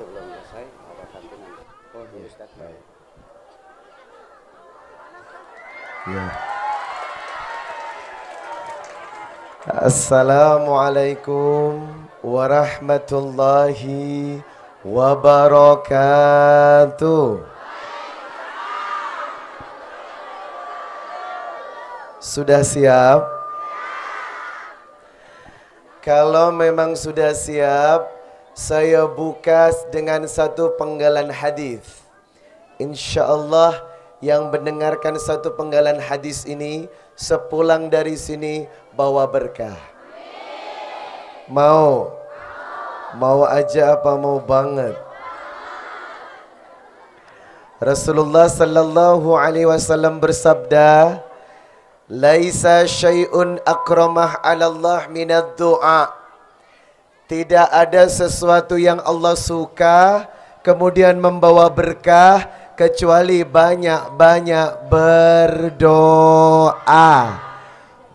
sebelum selesai ada santunan. Oh, ya, Ustaz. Baik. Ya. Assalamualaikum warahmatullahi wabarakatuh. Sudah siap? Kalau memang sudah siap, saya buka dengan satu penggalan hadis. InsyaAllah yang mendengarkan satu penggalan hadis ini sepulang dari sini bawa berkah. Mau? Mau aja apa mau banget? Rasulullah sallallahu alaihi wasallam bersabda, "Laisa syai'un akramah 'ala Allah min ad-du'a." Tidak ada sesuatu yang Allah suka kemudian membawa berkah kecuali banyak-banyak berdoa.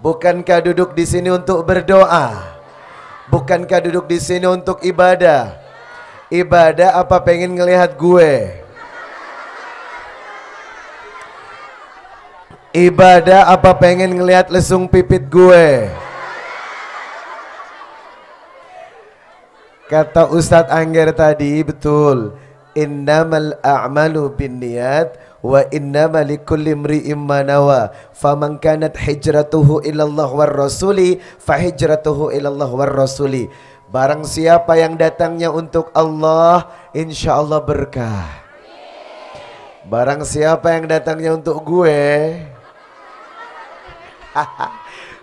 Bukankah duduk di sini untuk berdoa? Bukankah duduk di sini untuk ibadah? Ibadah apa pengen ngelihat gue? Ibadah apa pengen ngelihat lesung pipit gue? Kata Ustadz Angger tadi betul. Innamal a'malu bin niat wa innama likulli imri'in ma nawa faman kanat hijratuhu ila Allah war rasuli fa hijratuhu ila Allah war rasuli barang siapa yang datangnya untuk Allah insyaallah berkah barang siapa yang datangnya untuk gue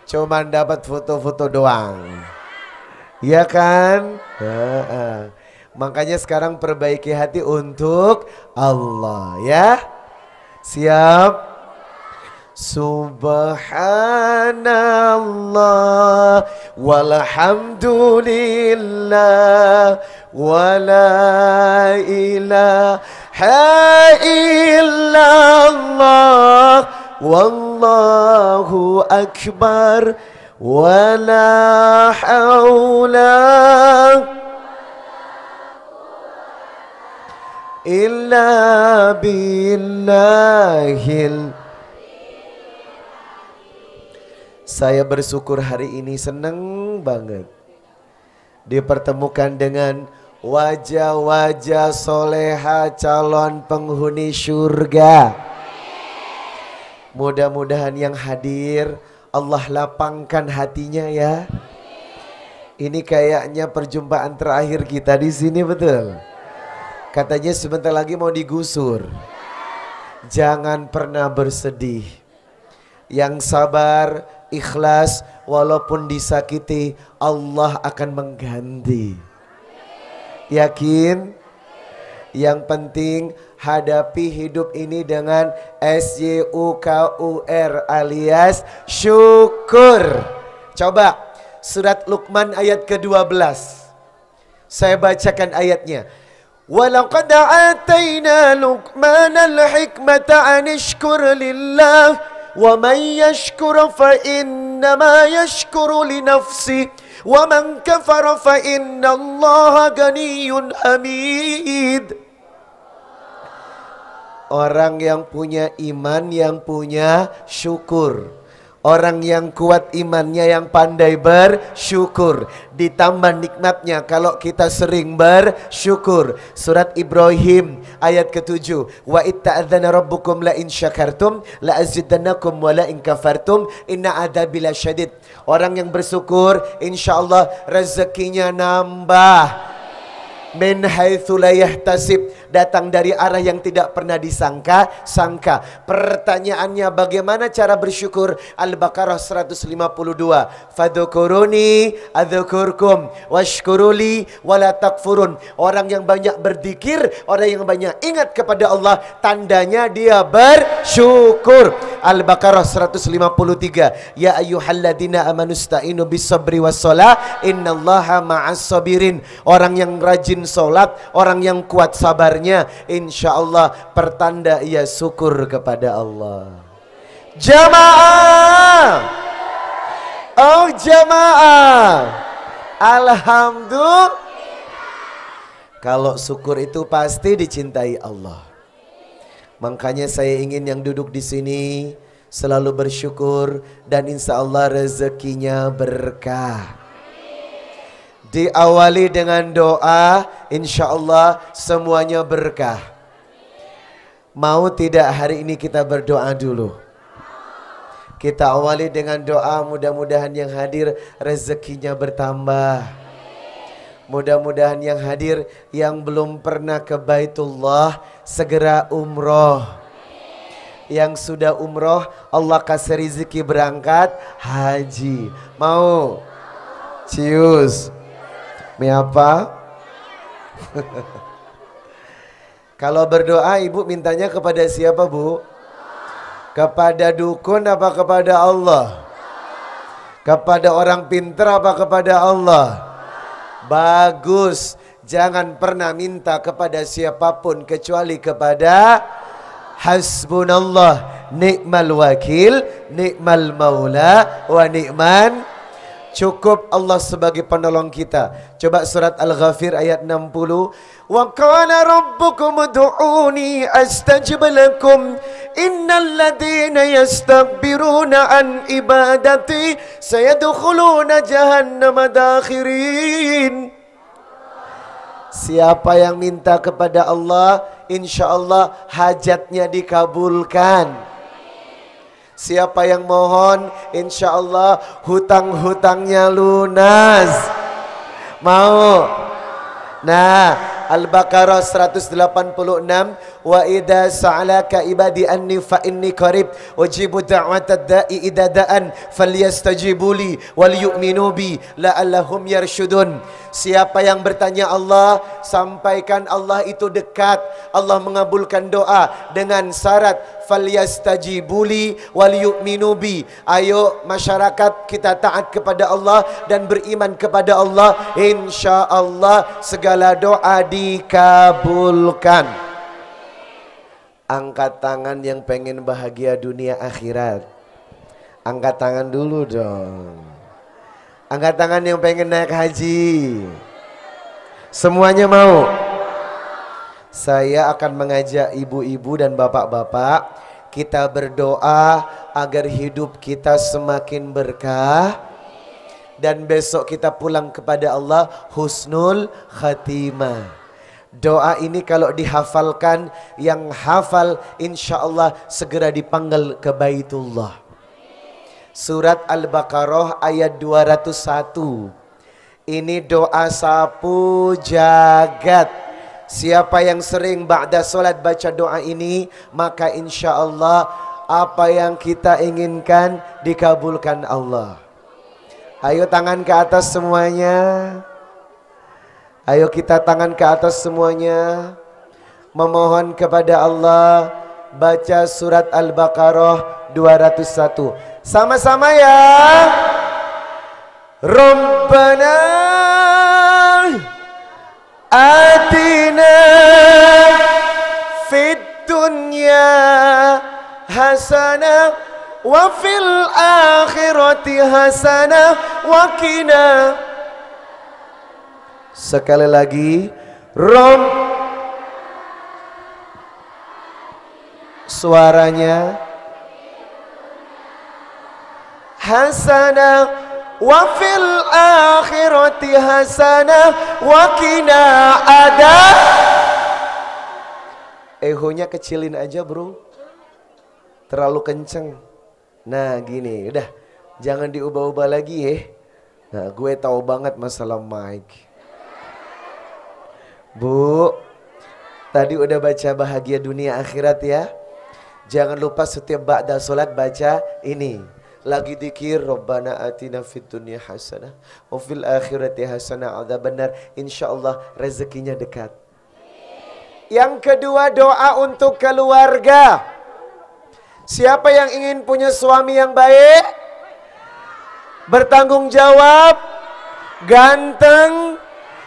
cuman dapat foto-foto doang Iya kan? Ha-ha. Makanya sekarang perbaiki hati untuk Allah ya. Siap? Subhanallah walhamdulillah wala ilaha illallah wallahu akbar ولا حول إلا بالله Saya bersyukur hari ini senang banget Dipertemukan dengan wajah-wajah soleha calon penghuni surga Mudah-mudahan yang hadir Allah lapangkan hatinya ya. Ini kayaknya perjumpaan terakhir kita di sini betul. Katanya sebentar lagi mau digusur. Jangan pernah bersedih. Yang sabar, ikhlas, walaupun disakiti, Allah akan mengganti. Yakin? Yang penting hadapi hidup ini dengan S-Y-U-K-U-R alias syukur. Coba surat Luqman ayat ke-12. Saya bacakan ayatnya. Walaqad atayna Luqman al-hikmata an ishkur lillah wa man yashkur fa inna ma yashkuru li nafsi wa man kafara fa inna Allah ghaniyyun hamid. Orang yang punya iman yang punya syukur. Orang yang kuat imannya yang pandai bersyukur Ditambah nikmatnya kalau kita sering bersyukur Surat Ibrahim ayat ke-7 Wa itta'adhana rabbukum la in syakartum la azidannakum wa la in kafartum Inna adabila syadid Orang yang bersyukur insyaAllah rezekinya nambah min datang dari arah yang tidak pernah disangka sangka pertanyaannya bagaimana cara bersyukur Al-Baqarah 152 fadhukuruni adzukurkum washkuruli wala takfurun orang yang banyak berzikir orang yang banyak ingat kepada Allah tandanya dia bersyukur Al-Baqarah 153 ya ayyuhalladzina amanu sta'inu bisabri wassalah innallaha ma'as sabirin orang yang rajin rajin sholat, orang yang kuat sabarnya, insya Allah pertanda ia syukur kepada Allah. Jamaah, oh jamaah, alhamdulillah. Kalau syukur itu pasti dicintai Allah. Makanya saya ingin yang duduk di sini selalu bersyukur dan insya Allah rezekinya berkah diawali dengan doa, insya Allah semuanya berkah. Mau tidak hari ini kita berdoa dulu? Kita awali dengan doa mudah-mudahan yang hadir rezekinya bertambah. Mudah-mudahan yang hadir yang belum pernah ke Baitullah segera umroh. Yang sudah umroh Allah kasih rezeki berangkat haji. Mau? Cius. Mi apa? Kalau berdoa ibu mintanya kepada siapa bu? Kepada dukun apa kepada Allah? Kepada orang pinter apa kepada Allah? Bagus. Jangan pernah minta kepada siapapun kecuali kepada Hasbunallah nikmal wakil, nikmal maula wa ni'man Cukup Allah sebagai penolong kita. Coba surat Al-Ghafir ayat 60. وَقَالَ رَبُّكُمْ دُعُونِي أَسْتَجِبْ لَكُمْ إِنَّ الَّذِينَ يَسْتَبِّرُونَ عَنْ إِبَادَتِي سَيَدُخُلُونَ جَهَنَّمَ دَاخِرِينَ Siapa yang minta kepada Allah, insyaAllah hajatnya dikabulkan. Siapa yang mohon, insya Allah hutang-hutangnya lunas. Mau? Nah, Al-Baqarah 186 Wa idha sa'alaka ibadi anni fa inni qarib Wajibu da'wat ad-da'i idha da'an Fal yastajibuli wal yu'minu bi La'allahum yarshudun Siapa yang bertanya Allah Sampaikan Allah itu dekat Allah mengabulkan doa Dengan syarat Fal yastajibuli wal yu'minu bi Ayo masyarakat kita taat kepada Allah Dan beriman kepada Allah InsyaAllah segala doa di dikabulkan. Angkat tangan yang pengen bahagia dunia akhirat. Angkat tangan dulu dong. Angkat tangan yang pengen naik haji. Semuanya mau. Saya akan mengajak ibu-ibu dan bapak-bapak kita berdoa agar hidup kita semakin berkah dan besok kita pulang kepada Allah husnul khatimah. Doa ini kalau dihafalkan, yang hafal insya Allah segera dipanggil ke Baitullah. Surat Al-Baqarah ayat 201. Ini doa sapu jagat. Siapa yang sering ba'da solat baca doa ini, maka insya Allah apa yang kita inginkan dikabulkan Allah. Ayo tangan ke atas semuanya. Ayo kita tangan ke atas semuanya. Memohon kepada Allah baca surat Al-Baqarah 201. Sama-sama ya. Rabbana atina fid dunya hasanah wa fil akhirati hasanah wa qina Sekali lagi, rom suaranya hasanah wa fil akhirati hasanah wa kina ada ehonya kecilin aja bro terlalu kenceng nah gini udah jangan diubah-ubah lagi ya nah gue tahu banget masalah mike Bu, tadi udah baca bahagia dunia akhirat ya. Jangan lupa setiap ba'da solat baca ini. Lagi dikir Rabbana atina fid dunya hasanah wa fil akhirati hasanah ada benar insyaallah rezekinya dekat. Yang kedua doa untuk keluarga. Siapa yang ingin punya suami yang baik? Bertanggung jawab, ganteng,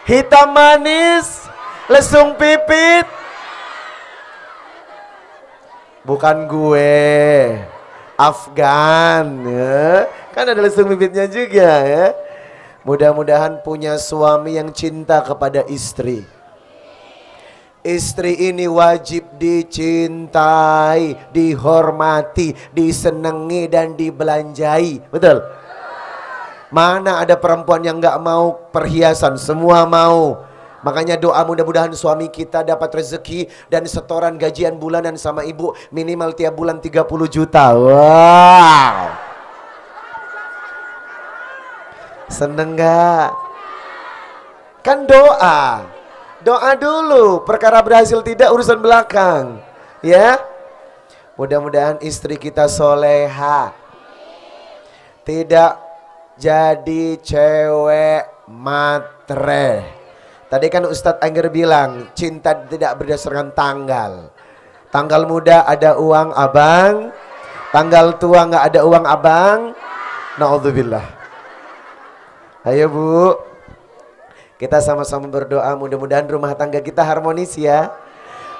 hitam manis, lesung pipit bukan gue Afgan ya. kan ada lesung pipitnya juga ya mudah-mudahan punya suami yang cinta kepada istri Istri ini wajib dicintai, dihormati, disenangi dan dibelanjai. Betul? Mana ada perempuan yang gak mau perhiasan? Semua mau. Makanya doa mudah-mudahan suami kita dapat rezeki dan setoran gajian bulanan sama ibu minimal tiap bulan 30 juta. Wow. Seneng gak? Kan doa. Doa dulu, perkara berhasil tidak urusan belakang. Ya? Mudah-mudahan istri kita soleha. Tidak jadi cewek matre. Tadi kan Ustadz Angger bilang, cinta tidak berdasarkan tanggal. Tanggal muda ada uang abang, tanggal tua nggak ada uang abang. Naudzubillah. Ayo Bu, kita sama-sama berdoa mudah-mudahan rumah tangga kita harmonis ya.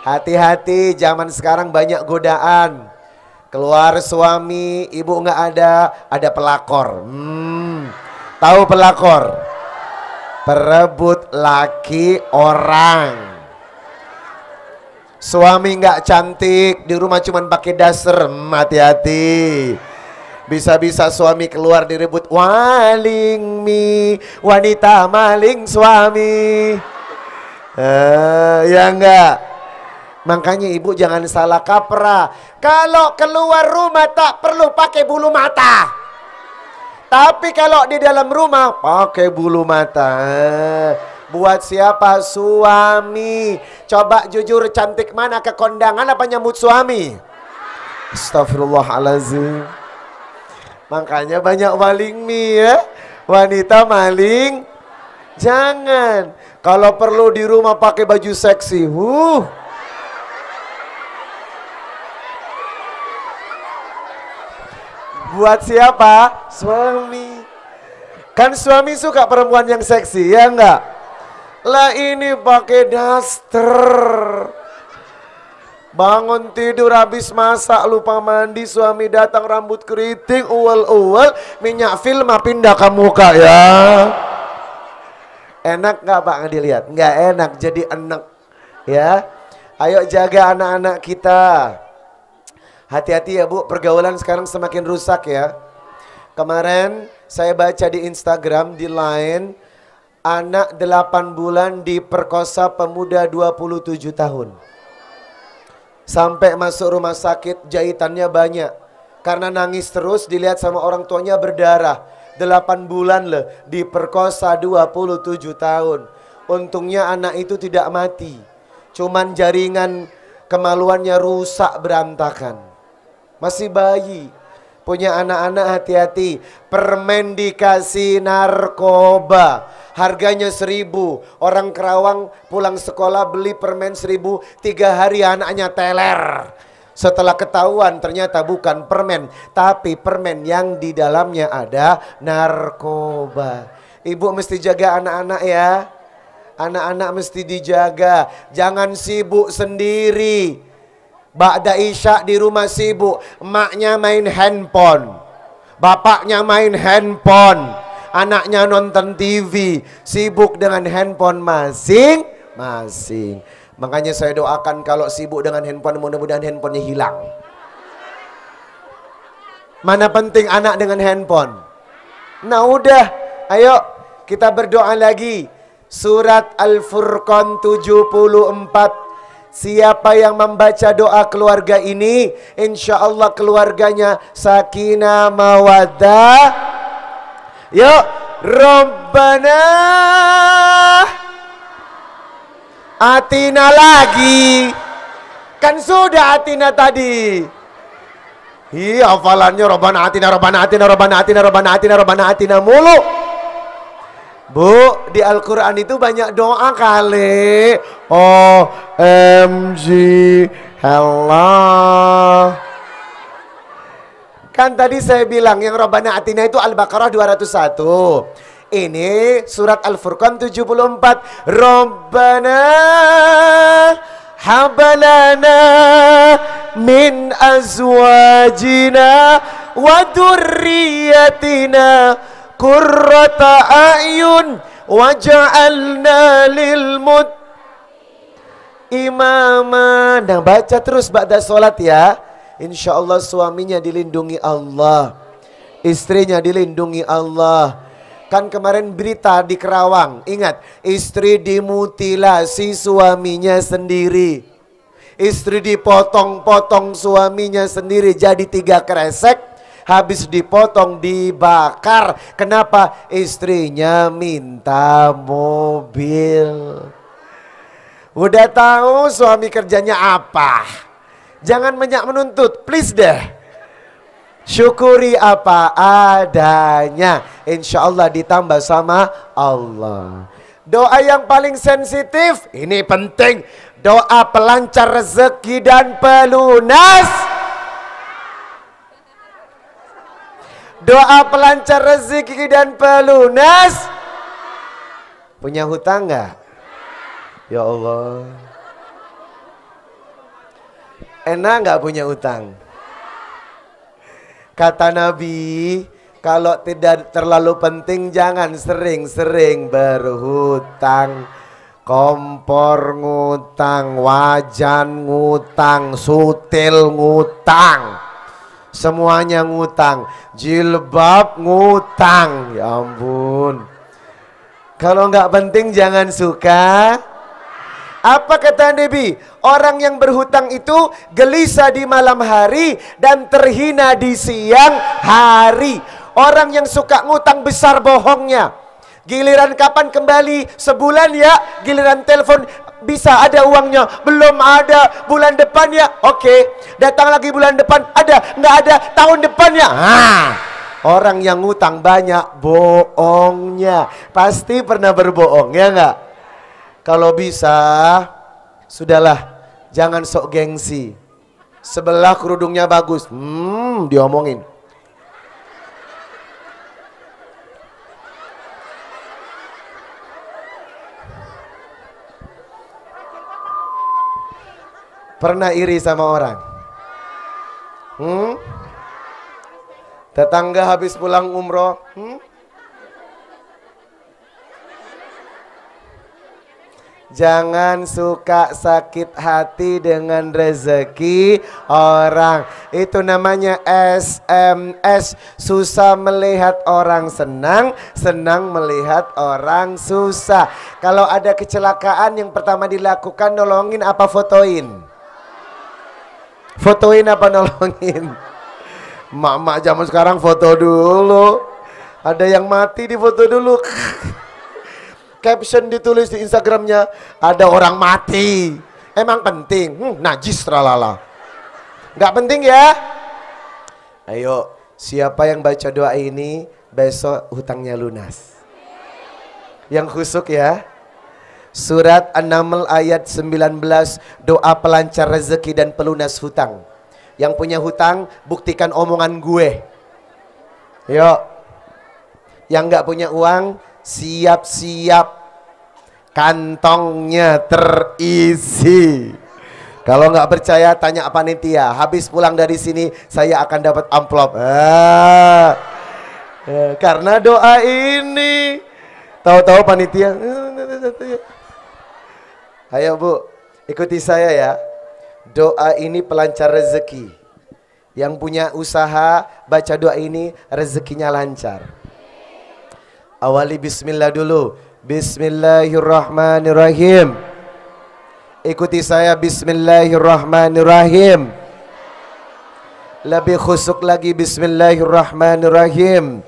Hati-hati zaman sekarang banyak godaan. Keluar suami, ibu nggak ada, ada pelakor. Hmm, tahu pelakor? Perebut laki orang. Suami nggak cantik, di rumah cuman pakai dasar, hmm, hati-hati. Bisa-bisa suami keluar direbut waling mi, wanita maling suami. Eh, ya enggak. Makanya ibu jangan salah kaprah. Kalau keluar rumah tak perlu pakai bulu mata. Tapi kalau di dalam rumah pakai bulu mata. Buat siapa suami? Coba jujur cantik mana ke kondangan apa nyambut suami? Astagfirullahalazim. Makanya banyak maling nih ya. Wanita maling. Jangan. Kalau perlu di rumah pakai baju seksi. Huh. Buat siapa? Suami. Kan suami suka perempuan yang seksi, ya enggak? Lah ini pakai daster. Bangun tidur habis masak lupa mandi suami datang rambut keriting uwel-uwel minyak film pindah ke muka ya. Enak nggak Pak dilihat? Nggak enak jadi enak ya. Ayo jaga anak-anak kita. Hati-hati ya Bu, pergaulan sekarang semakin rusak ya. Kemarin saya baca di Instagram, di lain anak 8 bulan diperkosa pemuda 27 tahun. Sampai masuk rumah sakit jahitannya banyak. Karena nangis terus dilihat sama orang tuanya berdarah. 8 bulan loh diperkosa 27 tahun. Untungnya anak itu tidak mati. Cuman jaringan kemaluannya rusak berantakan. Masih bayi, Punya anak-anak hati-hati. Permen dikasih narkoba. Harganya seribu. Orang Kerawang pulang sekolah beli permen seribu. Tiga hari anaknya teler. Setelah ketahuan ternyata bukan permen, tapi permen yang di dalamnya ada narkoba. Ibu mesti jaga anak-anak ya. Anak-anak mesti dijaga. Jangan sibuk sendiri. Ba'da Isya di rumah sibuk, maknya main handphone, bapaknya main handphone, anaknya nonton TV, sibuk dengan handphone masing-masing. Makanya saya doakan kalau sibuk dengan handphone, mudah-mudahan handphonenya hilang. Mana penting anak dengan handphone? Nah udah, ayo kita berdoa lagi. Surat Al-Furqan 74 Siapa yang membaca doa keluarga ini, insya Allah keluarganya sakinah mawaddah. Yuk, Rabbana Atina lagi. Kan sudah Atina tadi. Iya, hafalannya Rabbana Atina, Rabbana Atina, Rabbana Atina, Rabbana Atina, Rabbana Atina mulu. Bu, di Al-Quran itu banyak doa kali. OMG, oh, hello Kan tadi saya bilang yang Rabbana Atina itu Al-Baqarah 201. Ini surat Al-Furqan 74. Rabbana habalana min azwajina wa durriyatina qurrata ayun waja'alna lil mut imama. Nah baca terus ba'da salat ya. Insya Allah suaminya dilindungi Allah. Istrinya dilindungi Allah. Kan kemarin berita di Kerawang, ingat, istri dimutilasi suaminya sendiri. Istri dipotong-potong suaminya sendiri jadi tiga kresek habis dipotong dibakar. Kenapa? Istrinya minta mobil. Udah tahu suami kerjanya apa? Jangan banyak menuntut, please deh. Syukuri apa adanya. Insya Allah ditambah sama Allah. Doa yang paling sensitif, ini penting. Doa pelancar rezeki dan pelunas. Doa pelancar rezeki dan pelunas. Punya hutang nggak? Ya Allah. Enak nggak punya utang? Kata Nabi, kalau tidak terlalu penting jangan sering-sering berhutang. Kompor ngutang, wajan ngutang, sutil ngutang semuanya ngutang. Jilbab ngutang. Ya ampun. Kalau nggak penting jangan suka. Apa kata Nabi? Orang yang berhutang itu gelisah di malam hari dan terhina di siang hari. Orang yang suka ngutang besar bohongnya. Giliran kapan kembali? Sebulan ya. Giliran telepon bisa ada uangnya. Belum ada. Bulan depan ya. Oke. Datang lagi bulan depan ada. Nggak ada. Tahun depan ya? Ah. Orang yang ngutang banyak bohongnya. Pasti pernah berbohong ya nggak? Kalau bisa sudahlah jangan sok gengsi. Sebelah kerudungnya bagus. Hmm, diomongin. Pernah iri sama orang? Hmm? Tetangga habis pulang umroh? Hmm? Jangan suka sakit hati dengan rezeki orang. Itu namanya SMS. Susah melihat orang senang, senang melihat orang susah. Kalau ada kecelakaan yang pertama dilakukan nolongin apa fotoin? Fotoin apa nolongin? Mama zaman sekarang foto dulu. Ada yang mati di foto dulu. Caption ditulis di Instagramnya, ada orang mati. Emang penting? Hmm, najis tralala. Gak penting ya? Ayo, siapa yang baca doa ini, besok hutangnya lunas. Yang khusuk ya. Surat An-Naml ayat 19 doa pelancar rezeki dan pelunas hutang. Yang punya hutang buktikan omongan gue. Yuk. Yang gak punya uang siap-siap kantongnya terisi. Kalau gak percaya tanya panitia. Habis pulang dari sini saya akan dapat amplop. Ah. Eh, karena doa ini tahu-tahu panitia eh, eh, Ayo Bu, ikuti saya ya. Doa ini pelancar rezeki. Yang punya usaha baca doa ini rezekinya lancar. Awali bismillah dulu. Bismillahirrahmanirrahim. Ikuti saya bismillahirrahmanirrahim. Lebih khusuk lagi bismillahirrahmanirrahim.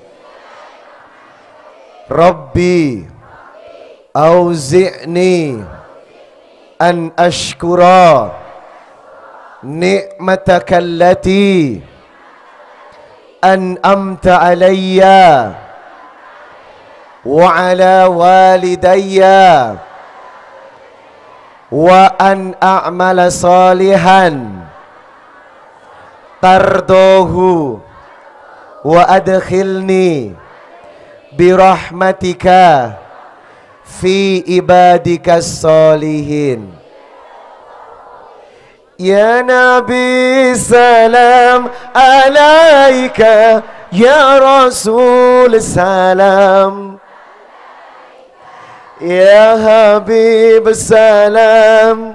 Rabbi auzi'ni an ashkura ni'mataka allati an'amta alayya wa ala walidayya wa an a'mala salihan tardohu wa birahmatika في عبادك الصالحين يا نبي سلام عليك يا رسول سلام يا حبيب سلام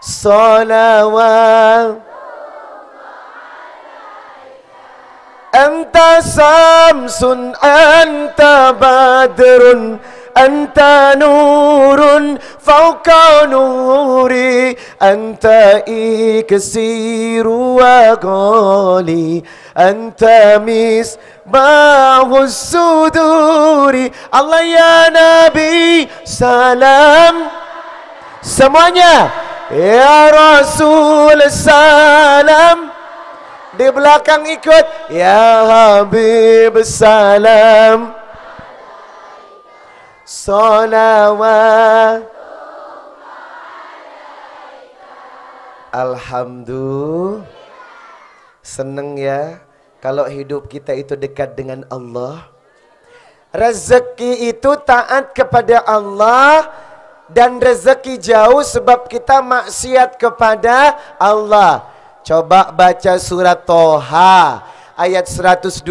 صلوات Anta samsun anta badrun anta nurun fauqa nuri anta iksiru wa qali anta mis bahus suduri Allah ya Nabi salam semuanya ya Rasul salam di belakang ikut ya Habib salam salawat Alhamdulillah seneng ya kalau hidup kita itu dekat dengan Allah rezeki itu taat kepada Allah dan rezeki jauh sebab kita maksiat kepada Allah. Coba baca surat Toha ayat 124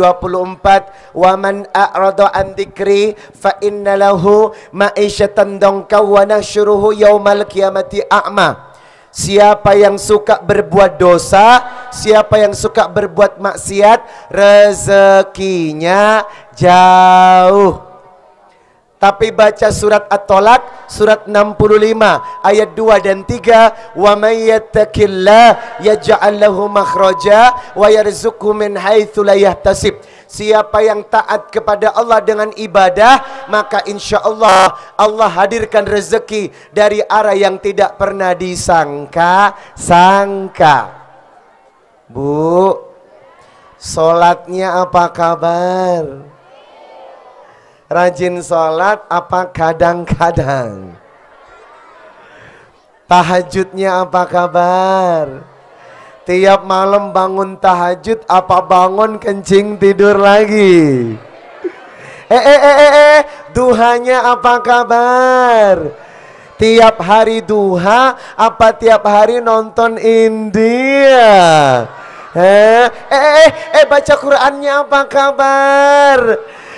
waman a'rada an dzikri fa innalahu lahu ma'isyatan dongka wa nahsyuruhu yaumal qiyamati a'ma Siapa yang suka berbuat dosa, siapa yang suka berbuat maksiat, rezekinya jauh. Tapi baca surat At-Tolak surat 65 ayat 2 dan 3 wa may yattaqillah yaj'al lahu makhraja wa yarzuqhu min haitsu la yahtasib. Siapa yang taat kepada Allah dengan ibadah maka insya Allah Allah hadirkan rezeki dari arah yang tidak pernah disangka sangka. Bu, solatnya apa kabar? Rajin sholat apa kadang-kadang? Tahajudnya apa kabar? Tiap malam bangun tahajud apa bangun kencing tidur lagi? Eh eh eh eh, eh. duhanya apa kabar? Tiap hari duha apa tiap hari nonton India? Eh eh eh, eh baca Qurannya apa kabar?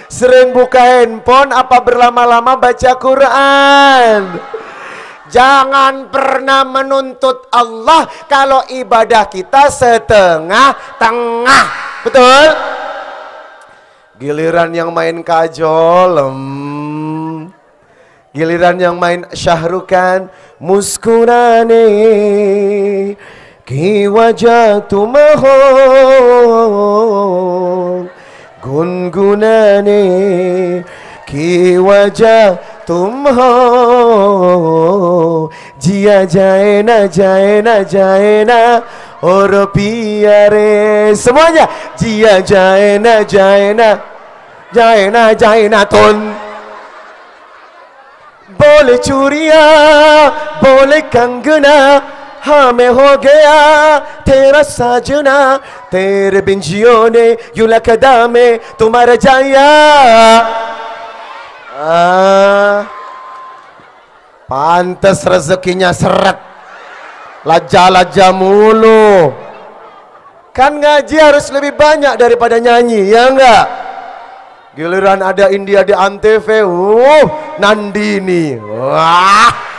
Sering buka handphone apa berlama-lama baca Quran. Jangan pernah menuntut Allah kalau ibadah kita setengah-tengah. Betul? Giliran yang main hmm. Giliran yang main syahrukan muskurani, ki wajah tumaho गुनगुनाने की वजह तुम हो जिया जाए ना जाए ना जाए ना और पिया रे समझ जिया जाए ना जाए ना जाए ना जाए ना तुम बोल चूरिया बोल कंगना मैं हो गया तेरा साजना तेरे बिंजियों ने यू लखदा में तुम्हारा जाया ah, pantas rezekinya seret laja-laja mulu kan ngaji harus lebih banyak daripada nyanyi ya enggak giliran ada India di Antv uh Nandini wah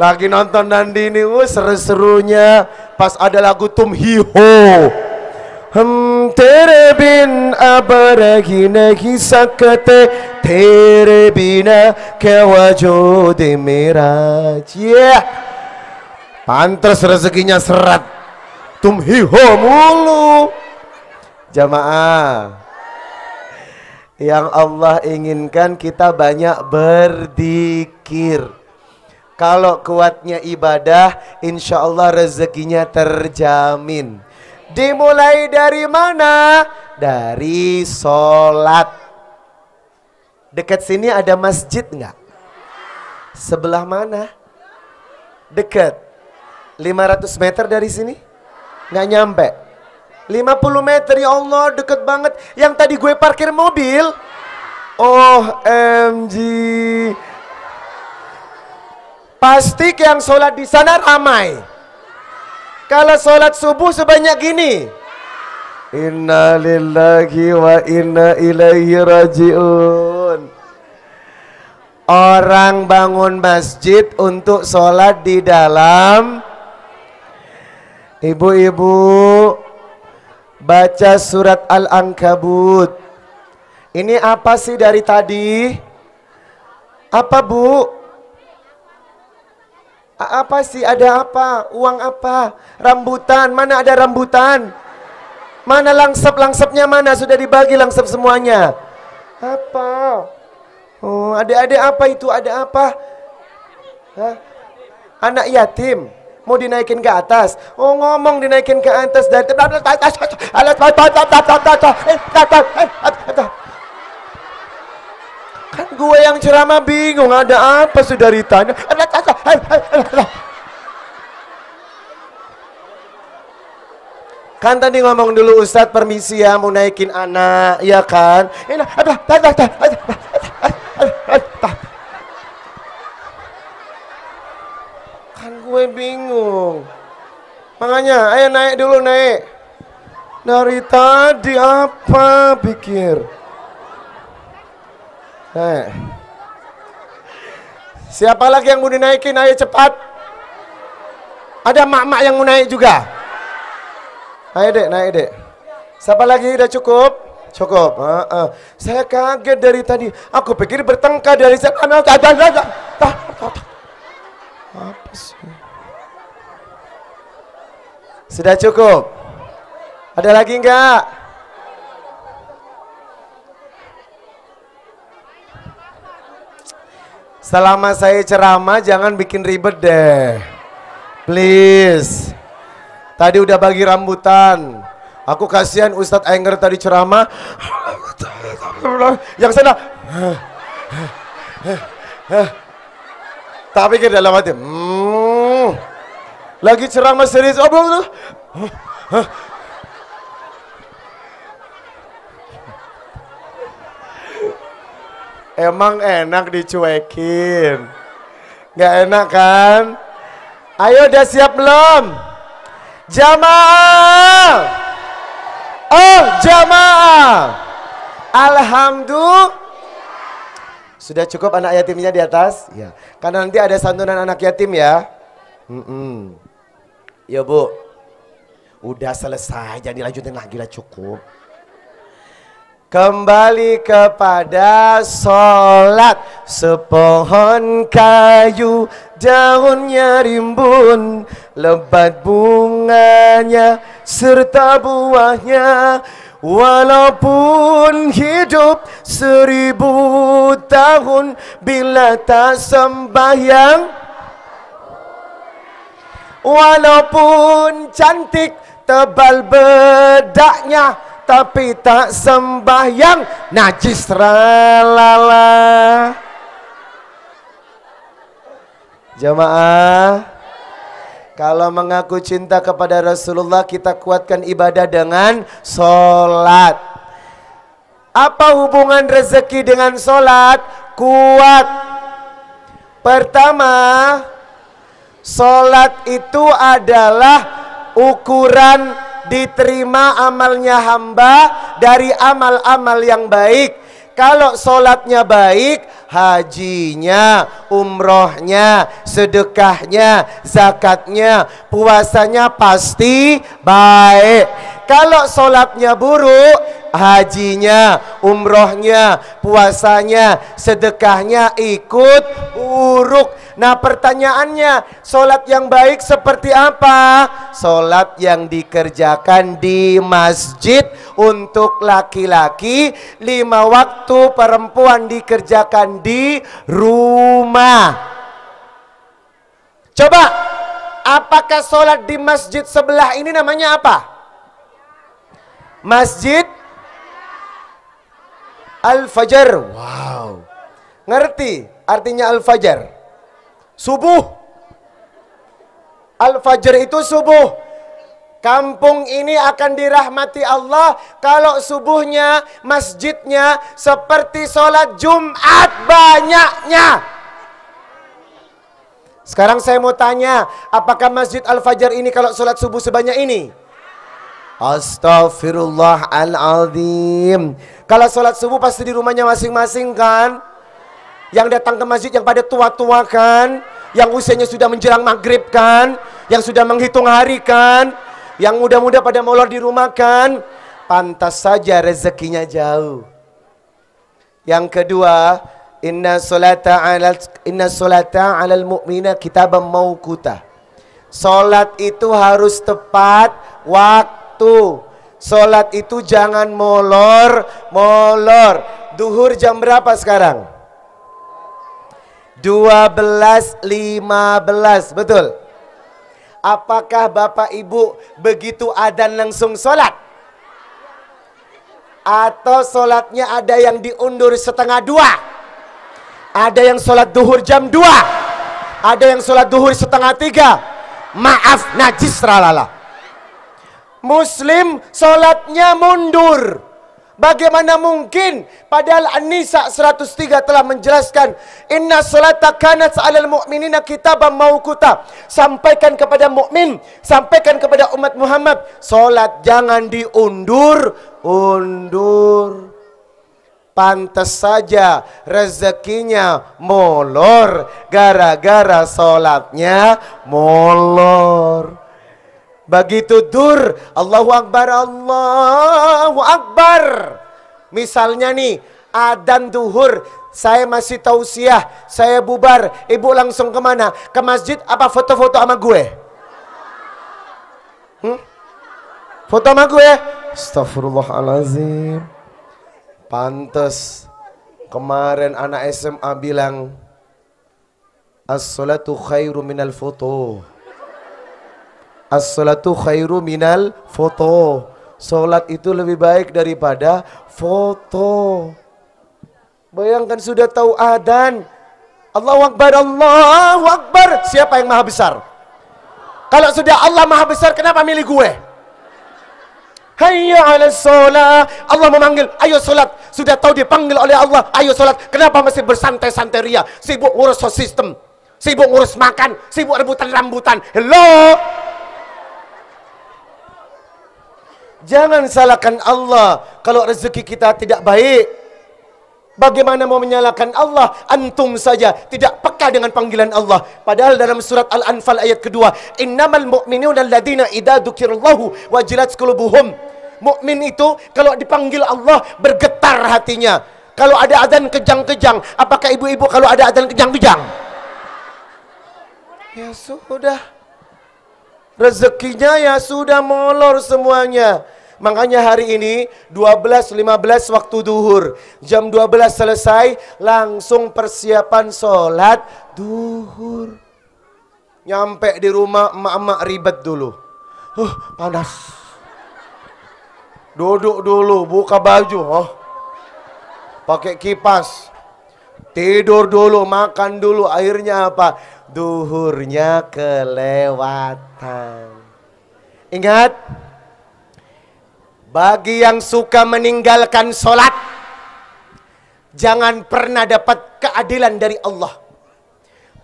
lagi nonton ini uh, seru-serunya pas ada lagu Tum Hiho. Hem tere bin abaragina hisakate tere bina kewajo de miraj. Yeah. pantas rezekinya serat. Tum Hiho mulu. Jamaah, yang Allah inginkan kita banyak berzikir. Kalau kuatnya ibadah, insya Allah rezekinya terjamin. Dimulai dari mana? Dari sholat. Dekat sini ada masjid nggak? Sebelah mana? Dekat. 500 meter dari sini? Nggak nyampe. 50 meter ya Allah deket banget. Yang tadi gue parkir mobil. Oh MG. Pasti yang sholat di sana ramai. Kalau sholat subuh sebanyak gini. Inna lillahi wa inna ilaihi raji'un. Orang bangun masjid untuk sholat di dalam. Ibu-ibu, baca surat Al-Ankabut. Ini apa sih dari tadi? Apa bu? apa sih ada apa uang apa rambutan mana ada rambutan mana langsep langsepnya mana sudah dibagi langsep semuanya apa oh ada ada apa itu ada apa Hah? anak yatim mau dinaikin ke atas. Oh ngomong dinaikin ke atas dari atas atas atas atas atas atas atas atas Gue yang ceramah bingung, ada apa sudah ditanya. Kan tadi ngomong dulu Ustadz permisi ya mau naikin anak, ya kan? Kan gue bingung. Makanya ayo naik dulu naik. Dari tadi apa pikir? Eh. Siapa lagi yang mau dinaikin? Ayo cepat. Ada mak-mak yang mau naik juga. Ayo dek, naik dek. Siapa lagi? Udah cukup? Cukup. Uh, uh. Saya kaget dari tadi. Aku pikir bertengkar dari nah, Tidak, Tidak. Apa sih? Sudah cukup? Ada lagi enggak? Selama saya ceramah jangan bikin ribet deh. Please. Tadi udah bagi rambutan. Aku kasihan Ustadz Enger tadi ceramah. Yang sana. Tapi kita dalam hati. Hmm. Lagi ceramah serius. Oh, Emang enak dicuekin. Gak enak kan? Ayo udah siap belum? Jamaah. Oh jamaah. Alhamdulillah. Sudah cukup anak yatimnya di atas? Ya. Karena nanti ada santunan anak yatim ya. Mm -mm. Ya bu. Udah selesai, jadi lanjutin lagi lah cukup. kembali kepada solat sepohon kayu daunnya rimbun lebat bunganya serta buahnya walaupun hidup seribu tahun bila tak sembahyang walaupun cantik tebal bedaknya tapi tak sembahyang najis ralala jamaah kalau mengaku cinta kepada Rasulullah kita kuatkan ibadah dengan sholat apa hubungan rezeki dengan sholat kuat pertama sholat itu adalah ukuran diterima amalnya hamba dari amal-amal yang baik. Kalau sholatnya baik, hajinya, umrohnya, sedekahnya, zakatnya, puasanya pasti baik. Kalau sholatnya buruk, hajinya, umrohnya, puasanya, sedekahnya ikut buruk. Nah pertanyaannya, solat yang baik seperti apa? Solat yang dikerjakan di masjid untuk laki-laki, lima waktu perempuan dikerjakan di rumah. Coba, apakah solat di masjid sebelah ini namanya apa? Masjid Al-Fajar. Wow. Ngerti artinya Al-Fajar? Subuh. Al-Fajar itu subuh. Kampung ini akan dirahmati Allah kalau subuhnya, masjidnya seperti sholat Jumat banyaknya. Sekarang saya mau tanya, apakah Masjid Al-Fajar ini kalau sholat subuh sebanyak ini? Astaghfirullahaladzim. Kalau sholat subuh pasti di rumahnya masing-masing kan? Yang datang ke masjid yang pada tua-tua kan? Yang usianya sudah menjelang maghrib kan? Yang sudah menghitung hari kan? Yang muda-muda pada molor di rumah kan? Pantas saja rezekinya jauh. Yang kedua, inna solata alal inna solata alal mu'mina kitabam kuta. Sholat itu harus tepat waktu. Sholat itu jangan molor, molor. Duhur jam berapa sekarang? 12.15, betul? Apakah Bapak Ibu begitu ada langsung sholat? Atau sholatnya ada yang diundur setengah dua? Ada yang sholat duhur jam dua? Ada yang sholat duhur setengah tiga? Maaf najis ralala. Muslim solatnya mundur. Bagaimana mungkin? Padahal An-Nisa 103 telah menjelaskan, "Inna salata kanat 'alal mu'minina kitaban mauquta." Sampaikan kepada mukmin, sampaikan kepada umat Muhammad, salat jangan diundur, undur. Pantas saja rezekinya molor gara-gara salatnya molor. Begitu dur, Allahu Akbar, Allahu Akbar. Misalnya nih, adan duhur, saya masih tausiah, saya bubar. Ibu langsung kemana? Ke masjid apa foto-foto sama gue? Hmm? Foto sama gue? Astagfirullahalazim. Pantes kemarin anak SMA bilang, As-salatu khairu minal foto. As-salatu khairu minal foto. Salat itu lebih baik daripada foto. Bayangkan sudah tahu adan. Allahu Akbar, Allahu Akbar. Siapa yang maha besar? Kalau sudah Allah maha besar, kenapa milih gue? Hayya ala sholat. Allah memanggil, ayo sholat. Sudah tahu dipanggil oleh Allah, ayo sholat. Kenapa masih bersantai-santai ria? Sibuk ngurus sistem. Sibuk ngurus makan. Sibuk rebutan rambutan. Hello? Jangan salahkan Allah kalau rezeki kita tidak baik. Bagaimana mau menyalahkan Allah? Antum saja tidak peka dengan panggilan Allah. Padahal dalam surat Al-Anfal ayat kedua, "Innamal mu'minuna alladziina idza dzukirallahu wajilat qulubuhum." Mukmin itu kalau dipanggil Allah bergetar hatinya. Kalau ada adzan kejang-kejang, apakah ibu-ibu kalau ada adzan kejang-kejang? Ya sudah. Rezekinya ya sudah molor semuanya. Makanya hari ini 12.15 waktu duhur. Jam 12 selesai langsung persiapan sholat duhur. Nyampe di rumah emak-emak ribet dulu. Huh, panas. Duduk dulu, buka baju. Oh. Pakai kipas. Tidur dulu, makan dulu. Akhirnya apa? Duhurnya kelewatan. Ingat, bagi yang suka meninggalkan sholat, jangan pernah dapat keadilan dari Allah.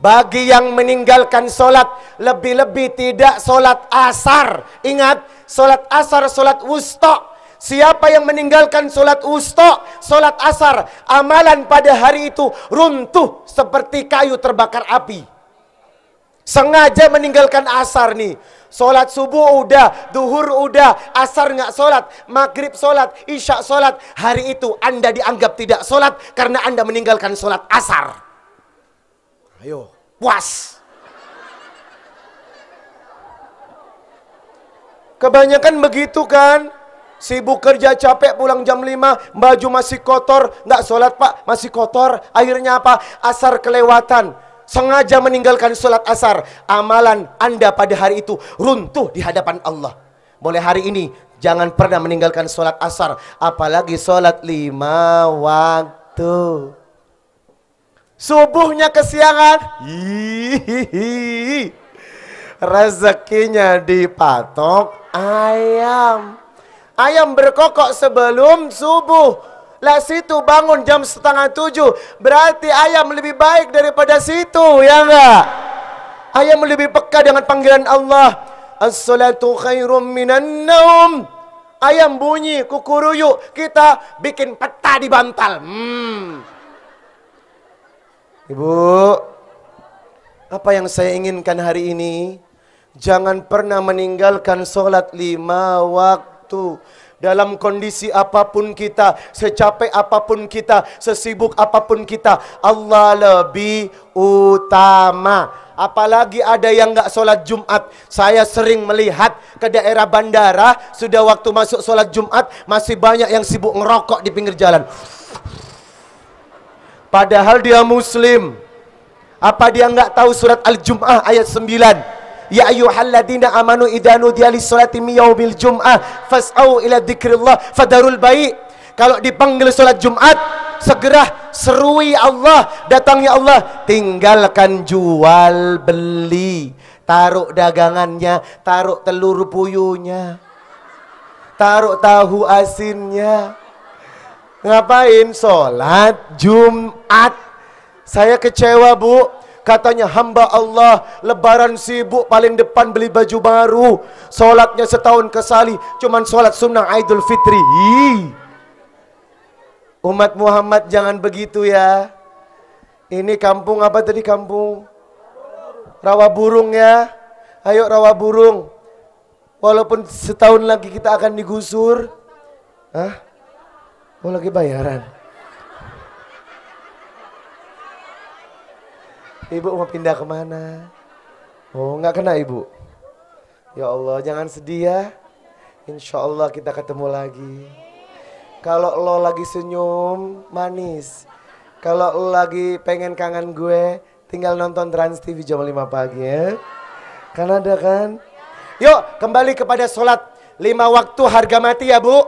Bagi yang meninggalkan sholat, lebih-lebih tidak sholat asar. Ingat, sholat asar, sholat wusta. Siapa yang meninggalkan sholat wusta, sholat asar, amalan pada hari itu runtuh seperti kayu terbakar api. Sengaja meninggalkan asar nih Sholat subuh udah, duhur udah, asar nggak sholat, maghrib sholat, isya sholat, Hari itu Anda dianggap tidak sholat karena Anda meninggalkan sholat asar. Ayo, puas. Kebanyakan begitu kan? Sibuk kerja capek pulang jam 5 Baju masih kotor Nggak sholat pak masih kotor Akhirnya apa? Asar kelewatan sengaja meninggalkan sholat asar, amalan Anda pada hari itu runtuh di hadapan Allah. Boleh hari ini jangan pernah meninggalkan sholat asar, apalagi sholat lima waktu. Subuhnya kesiangan, rezekinya dipatok ayam. Ayam berkokok sebelum subuh lah situ bangun jam setengah tujuh. Berarti ayam lebih baik daripada situ, ya enggak? Ayam lebih peka dengan panggilan Allah. As-salatu khairum minan naum. Ayam bunyi, kukuruyuk. Kita bikin peta di bantal. Hmm. Ibu, apa yang saya inginkan hari ini? Jangan pernah meninggalkan sholat lima waktu. Dalam kondisi apapun kita, secapek apapun kita, sesibuk apapun kita, Allah lebih utama. Apalagi ada yang nggak sholat Jumat. Saya sering melihat ke daerah bandara, sudah waktu masuk sholat Jumat, masih banyak yang sibuk ngerokok di pinggir jalan. Padahal dia muslim. Apa dia nggak tahu surat Al-Jum'ah ayat 9? ya ayyuhalladzina amanu idza nudiya lis-salati min yaumil jum'ah fas'au ila dzikrillah fadarul bayi. Kalau dipanggil salat Jumat, segera serui Allah, datangnya Allah, tinggalkan jual beli. Taruh dagangannya, taruh telur puyuhnya. Taruh tahu asinnya. Ngapain salat Jumat? Saya kecewa, Bu. Katanya hamba Allah lebaran sibuk paling depan beli baju baru. Solatnya setahun kesali. Cuman solat sunnah Idul Fitri. Hii. Umat Muhammad jangan begitu ya. Ini kampung apa tadi kampung? Rawa burung ya. Ayo rawa burung. Walaupun setahun lagi kita akan digusur. Hah? Mau oh, lagi bayaran? Ibu mau pindah kemana? Oh nggak kena ibu? Ya Allah jangan sedih ya. Insya Allah kita ketemu lagi. Kalau lo lagi senyum, manis. Kalau lo lagi pengen kangen gue, tinggal nonton Trans TV jam 5 pagi ya. Kan ada kan? Yuk kembali kepada sholat lima waktu harga mati ya bu.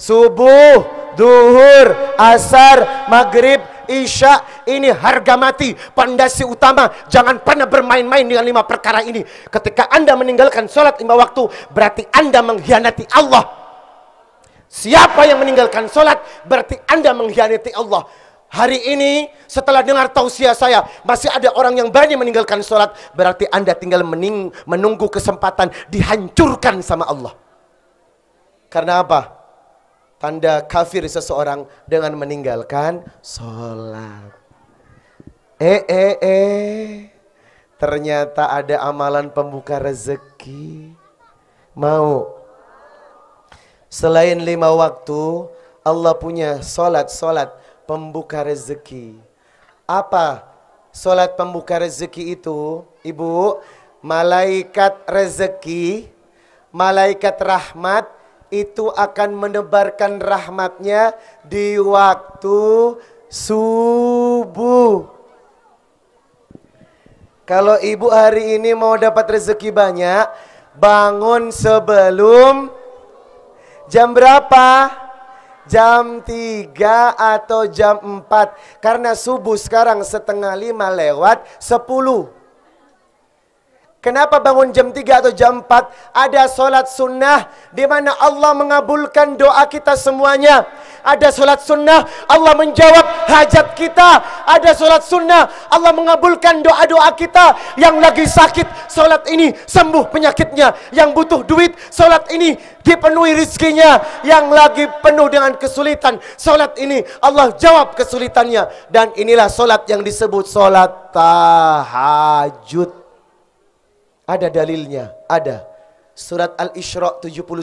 Subuh, duhur, asar, maghrib, Isya ini harga mati, pandasi utama. Jangan pernah bermain-main dengan lima perkara ini. Ketika Anda meninggalkan sholat lima waktu, berarti Anda mengkhianati Allah. Siapa yang meninggalkan sholat, berarti Anda mengkhianati Allah. Hari ini setelah dengar tausiah saya masih ada orang yang berani meninggalkan sholat berarti anda tinggal menunggu kesempatan dihancurkan sama Allah. Karena apa? tanda kafir seseorang dengan meninggalkan sholat. Eh, eh, eh. Ternyata ada amalan pembuka rezeki. Mau? Selain lima waktu, Allah punya sholat-sholat pembuka rezeki. Apa sholat pembuka rezeki itu? Ibu, malaikat rezeki, malaikat rahmat, itu akan menebarkan rahmatnya di waktu subuh. Kalau ibu hari ini mau dapat rezeki banyak, bangun sebelum jam berapa? Jam 3 atau jam 4. Karena subuh sekarang setengah 5 lewat 10. Kenapa bangun jam 3 atau jam 4? Ada solat sunnah di mana Allah mengabulkan doa kita semuanya. Ada solat sunnah Allah menjawab hajat kita. Ada solat sunnah Allah mengabulkan doa-doa kita. Yang lagi sakit solat ini sembuh penyakitnya. Yang butuh duit solat ini dipenuhi rizkinya. Yang lagi penuh dengan kesulitan solat ini Allah jawab kesulitannya. Dan inilah solat yang disebut solat tahajud. Ada dalilnya, ada. Surat Al-Isra 79.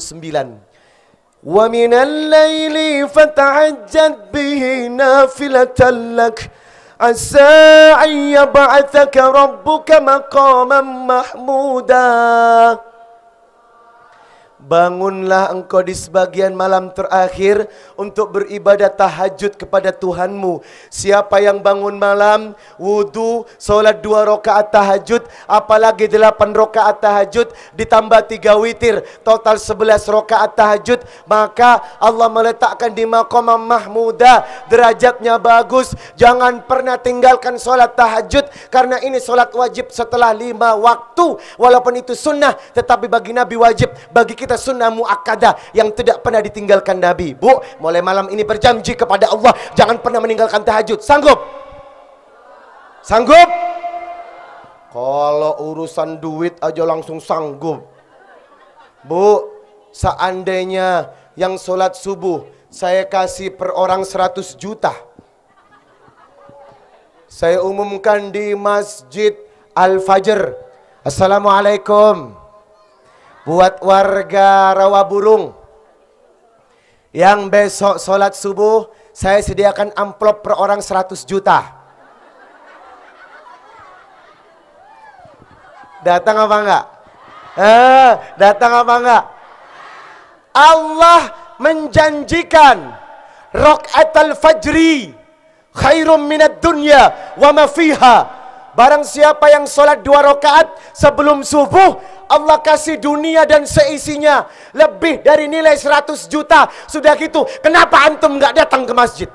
Wa minal laili fata'ajjad bihi nafilatan lak asa an yab'athaka rabbuka maqaman mahmuda. Bangunlah engkau di sebagian malam terakhir untuk beribadah tahajud kepada Tuhanmu. Siapa yang bangun malam, wudu, solat dua rakaat tahajud, apalagi delapan rakaat tahajud, ditambah tiga witir, total sebelas rakaat tahajud, maka Allah meletakkan di makomah mahmuda, derajatnya bagus. Jangan pernah tinggalkan solat tahajud, karena ini solat wajib setelah lima waktu. Walaupun itu sunnah, tetapi bagi Nabi wajib, bagi kita sunnah muakkadah yang tidak pernah ditinggalkan Nabi. Bu, Mulai malam ini berjanji kepada Allah, jangan pernah meninggalkan tahajud. Sanggup? Sanggup? Kalau urusan duit aja langsung sanggup. Bu, seandainya yang sholat subuh, saya kasih per orang 100 juta. Saya umumkan di Masjid Al-Fajr. Assalamualaikum. Buat warga Rawaburung. Yang besok sholat subuh saya sediakan amplop per orang 100 juta. Datang apa enggak? Eh, datang apa enggak? Allah menjanjikan rakaat al-fajri khairum minad dunya wa ma fiha Barang siapa yang sholat dua rakaat sebelum subuh, Allah kasih dunia dan seisinya lebih dari nilai 100 juta. Sudah gitu, kenapa antum nggak datang ke masjid?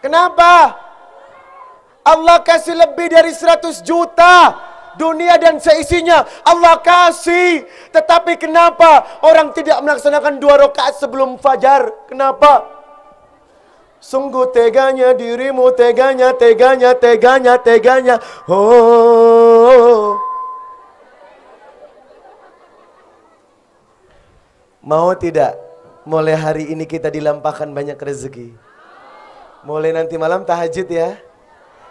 Kenapa? Allah kasih lebih dari 100 juta dunia dan seisinya Allah kasih. Tetapi kenapa orang tidak melaksanakan dua rakaat sebelum fajar? Kenapa? Sungguh teganya dirimu, teganya, teganya, teganya, teganya. Oh. Mau tidak? Mulai hari ini kita dilampahkan banyak rezeki. Mulai nanti malam tahajud ya.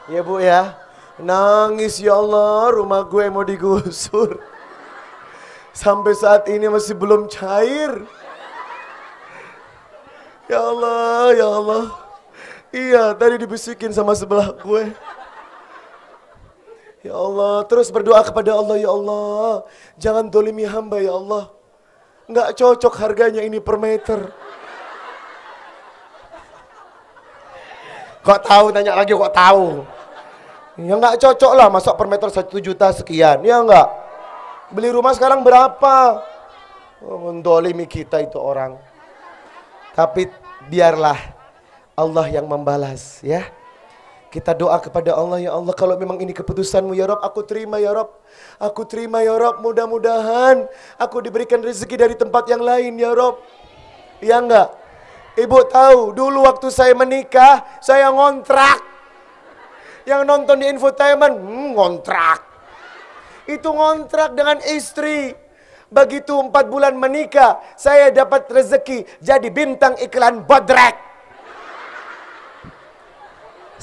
Ya bu ya. Nangis ya Allah rumah gue mau digusur. Sampai saat ini masih belum cair. Ya Allah, ya Allah. Iya, tadi dibisikin sama sebelah gue. Ya Allah, terus berdoa kepada Allah, ya Allah. Jangan dolimi hamba, ya Allah. Nggak cocok harganya ini per meter. Kok tahu, nanya lagi kok tahu. Ya nggak cocok lah, masuk per meter 1 juta sekian, ya nggak? Beli rumah sekarang berapa? Oh, mendolimi kita itu orang. Tapi biarlah Allah yang membalas ya. Kita doa kepada Allah, Ya Allah kalau memang ini keputusanmu Ya Rob, aku terima Ya Rob. Aku terima Ya Rob, mudah-mudahan aku diberikan rezeki dari tempat yang lain Ya Rob. Ya enggak? Ibu tahu dulu waktu saya menikah, saya ngontrak. Yang nonton di infotainment, hmm, ngontrak. Itu ngontrak dengan istri. Begitu empat bulan menikah, saya dapat rezeki jadi bintang iklan bodrek.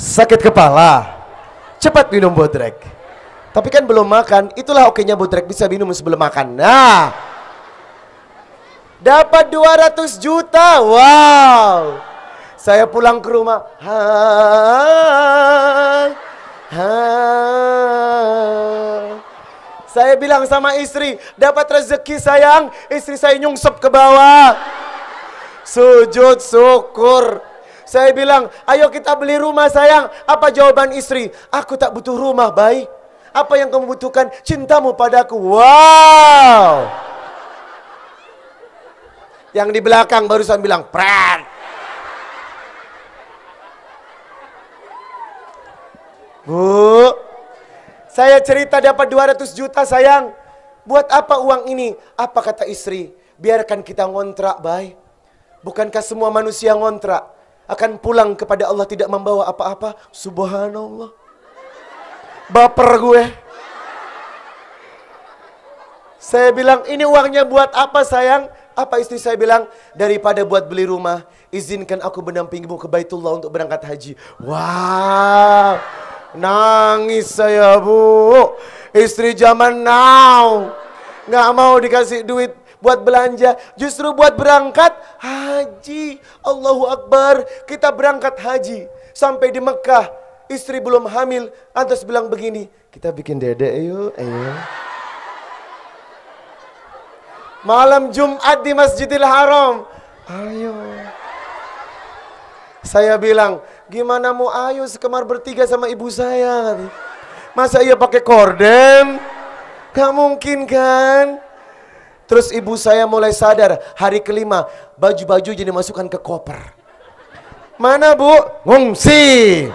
Sakit kepala. Cepat minum bodrek. Tapi kan belum makan, itulah okenya bodrek bisa minum sebelum makan. Nah, dapat 200 juta, wow. Saya pulang ke rumah, ha, ha. Saya bilang sama istri, dapat rezeki sayang, istri saya nyungsep ke bawah. Sujud syukur, saya bilang, ayo kita beli rumah sayang. Apa jawaban istri? Aku tak butuh rumah, baik. Apa yang kamu butuhkan? Cintamu padaku. Wow. Yang di belakang barusan bilang, pran. Bu, saya cerita dapat 200 juta sayang. Buat apa uang ini? Apa kata istri? Biarkan kita ngontrak, baik. Bukankah semua manusia ngontrak? akan pulang kepada Allah tidak membawa apa-apa. Subhanallah. Baper gue. Saya bilang, ini uangnya buat apa sayang? Apa istri saya bilang? Daripada buat beli rumah, izinkan aku mendampingimu ke Baitullah untuk berangkat haji. Wow, nangis saya bu. Istri zaman now. Nggak mau dikasih duit buat belanja, justru buat berangkat haji. Allahu Akbar, kita berangkat haji. Sampai di Mekah, istri belum hamil, antas bilang begini, kita bikin dede ayo, ayo. Malam Jumat di Masjidil Haram, ayo. Saya bilang, gimana mau ayo sekamar bertiga sama ibu saya? Masa iya pakai korden? Gak mungkin kan? Terus ibu saya mulai sadar, hari kelima, baju-baju jadi masukkan ke koper. Mana bu? Ngungsi.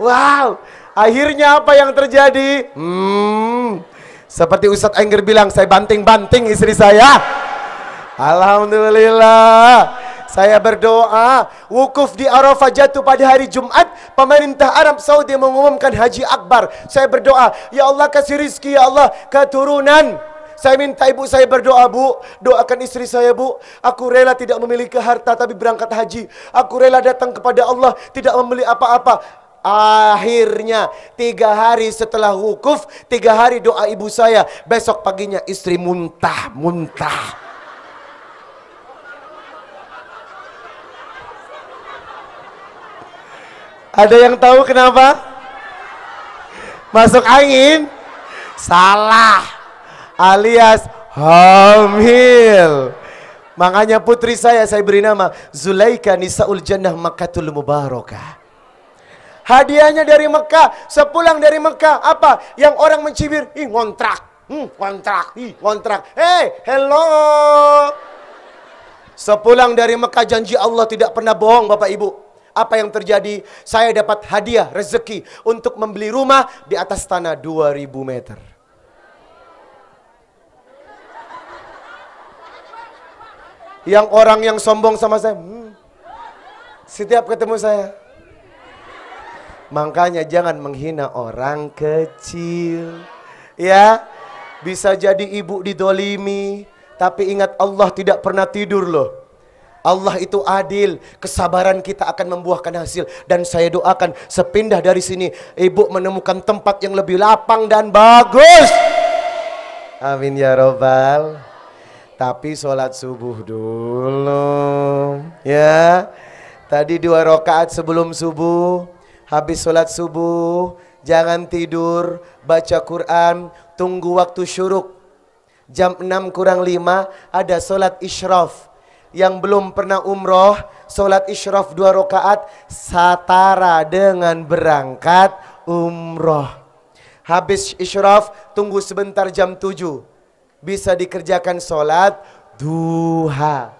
Wow, akhirnya apa yang terjadi? Hmm, seperti Ustadz Engger bilang, saya banting-banting istri saya. Alhamdulillah. Saya berdoa, wukuf di Arafah jatuh pada hari Jumat, pemerintah Arab Saudi mengumumkan haji akbar. Saya berdoa, ya Allah kasih rizki, ya Allah keturunan. Saya minta ibu saya berdoa, Bu. Doakan istri saya, Bu. Aku rela tidak memiliki harta tapi berangkat haji. Aku rela datang kepada Allah tidak membeli apa-apa. Akhirnya tiga hari setelah wukuf, tiga hari doa ibu saya. Besok paginya istri muntah, muntah. Ada yang tahu kenapa? Masuk angin? Salah. Alias hamil. Makanya putri saya saya beri nama Zulaika Nisaul Jannah Makatul Mubarakah. Hadiahnya dari Mekah, sepulang dari Mekah apa? Yang orang mencibir, ih ngontrak, hmm, kontrak, ih kontrak. Hey, hello. Sepulang dari Mekah janji Allah tidak pernah bohong Bapak Ibu. Apa yang terjadi? Saya dapat hadiah rezeki untuk membeli rumah di atas tanah 2000 meter. Yang orang yang sombong sama saya, hmm, setiap ketemu saya. Makanya jangan menghina orang kecil. Ya, bisa jadi ibu didolimi. Tapi ingat Allah tidak pernah tidur loh. Allah itu adil, kesabaran kita akan membuahkan hasil dan saya doakan sepindah dari sini ibu menemukan tempat yang lebih lapang dan bagus. Amin ya robbal. Tapi sholat subuh dulu ya. Tadi dua rakaat sebelum subuh, habis sholat subuh jangan tidur, baca Quran, tunggu waktu syuruk. Jam 6 kurang 5 ada sholat isyraf yang belum pernah umroh, sholat isyraf dua rakaat setara dengan berangkat umroh. Habis isyraf, tunggu sebentar jam 7. Bisa dikerjakan sholat duha.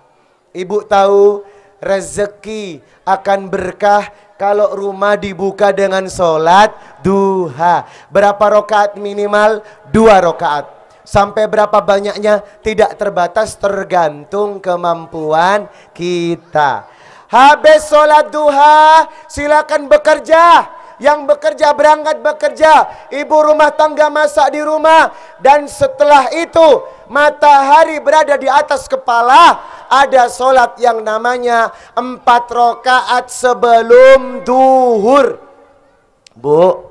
Ibu tahu rezeki akan berkah kalau rumah dibuka dengan sholat duha. Berapa rakaat minimal? Dua rakaat. Sampai berapa banyaknya tidak terbatas tergantung kemampuan kita. Habis sholat duha silakan bekerja yang bekerja berangkat bekerja, ibu rumah tangga masak di rumah, dan setelah itu matahari berada di atas kepala, ada sholat yang namanya empat rokaat sebelum duhur. Bu,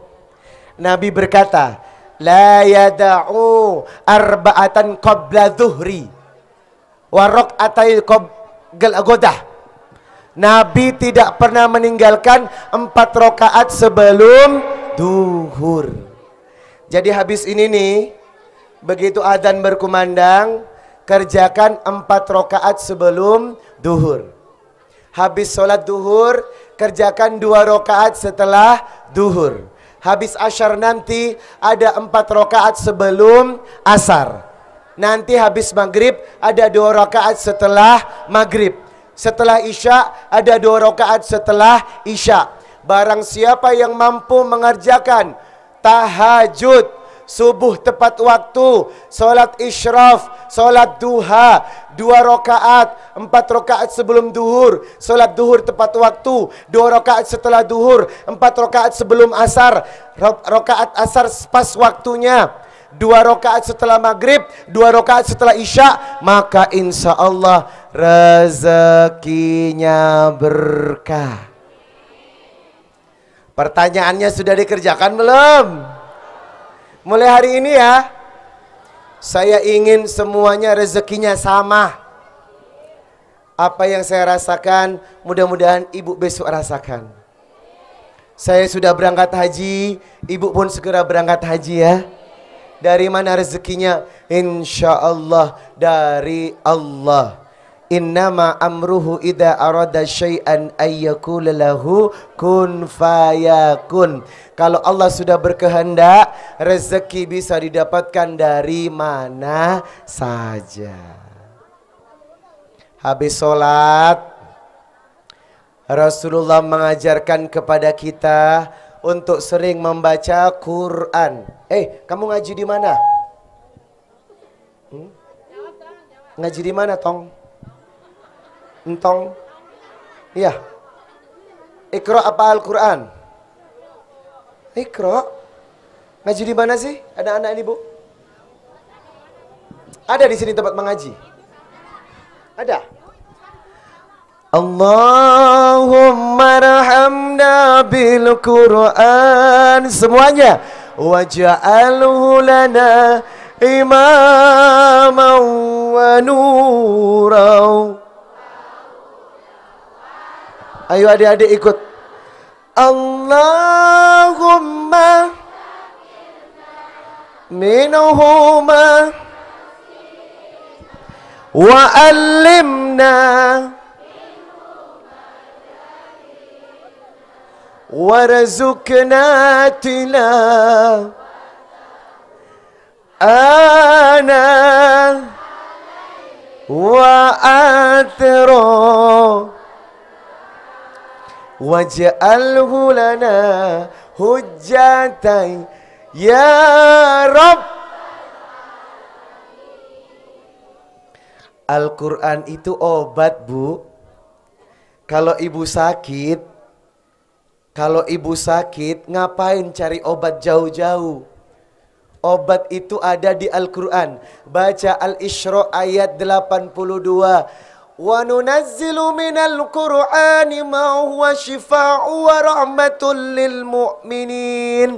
Nabi berkata, la yada'u arba'atan qabla zuhri wa raq'atai godah Nabi tidak pernah meninggalkan empat rakaat sebelum duhur. Jadi habis ini nih, begitu adzan berkumandang, kerjakan empat rakaat sebelum duhur. Habis sholat duhur, kerjakan dua rakaat setelah duhur. Habis asyar nanti ada empat rokaat sebelum asar. Nanti habis maghrib ada dua rokaat setelah maghrib. Setelah isya ada dua rokaat setelah isya. Barang siapa yang mampu mengerjakan tahajud, subuh tepat waktu, solat isyraf, solat duha, dua rakaat, empat rakaat sebelum duhur, solat duhur tepat waktu, dua rakaat setelah duhur, empat rakaat sebelum asar, rakaat asar pas waktunya, dua rakaat setelah maghrib, dua rakaat setelah isya, maka insya Allah rezekinya berkah. Pertanyaannya sudah dikerjakan belum? Mulai hari ini ya. Saya ingin semuanya rezekinya sama. Apa yang saya rasakan, mudah-mudahan ibu besok rasakan. Saya sudah berangkat haji, ibu pun segera berangkat haji ya. Dari mana rezekinya? Insya Allah dari Allah innama amruhu ida arada syai'an ayyakula lahu kun fayakun. Kalau Allah sudah berkehendak, rezeki bisa didapatkan dari mana saja. Habis sholat, Rasulullah mengajarkan kepada kita untuk sering membaca Quran. Eh, kamu ngaji di mana? Hmm? Ngaji di mana, Tong? Entong. Iya. ikro apa Al-Quran? Ikro Ngaji di mana sih? Ada anak ini, Bu? Ada di sini tempat mengaji? Ada. Allahumma rahamna bil Quran semuanya waj'alhu lana imaman wa nurau Ayo adik-adik ikut. Allahumma minuhuma wa alimna allimna ورزقنا تلاوة wa وأثروا waj'alhu lana hujjatan ya Rob. Al-Quran itu obat bu kalau ibu sakit kalau ibu sakit ngapain cari obat jauh-jauh Obat itu ada di Al-Quran. Baca Al-Isra ayat 82. وننزل من القرآن ما هو شفاء ورحمة للمؤمنين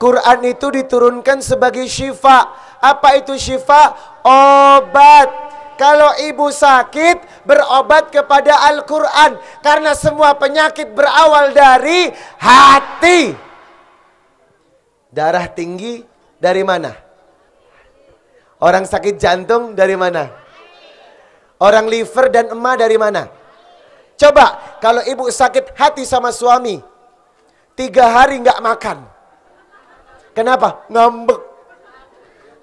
Quran itu diturunkan sebagai syifa. Apa itu syifa? Obat. Kalau ibu sakit, berobat kepada Al-Quran. Karena semua penyakit berawal dari hati. Darah tinggi dari mana? Orang sakit jantung dari mana? Orang liver dan emak dari mana? Coba kalau ibu sakit hati sama suami. Tiga hari nggak makan. Kenapa? Ngambek.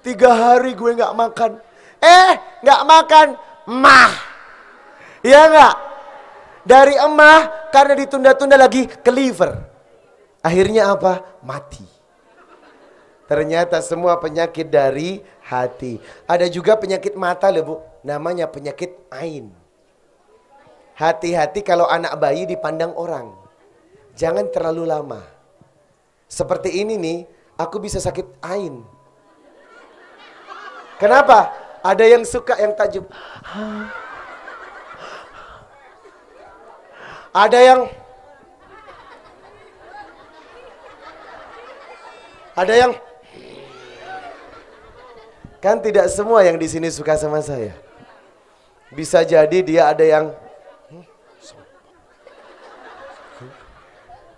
Tiga hari gue nggak makan. Eh nggak makan. Mah. Iya nggak? Dari emah karena ditunda-tunda lagi ke liver. Akhirnya apa? Mati. Ternyata semua penyakit dari hati. Ada juga penyakit mata loh bu namanya penyakit ain. Hati-hati kalau anak bayi dipandang orang. Jangan terlalu lama. Seperti ini nih, aku bisa sakit ain. Kenapa? Ada yang suka yang tajub. Ada yang Ada yang Kan tidak semua yang di sini suka sama saya. Bisa jadi dia ada yang hmm,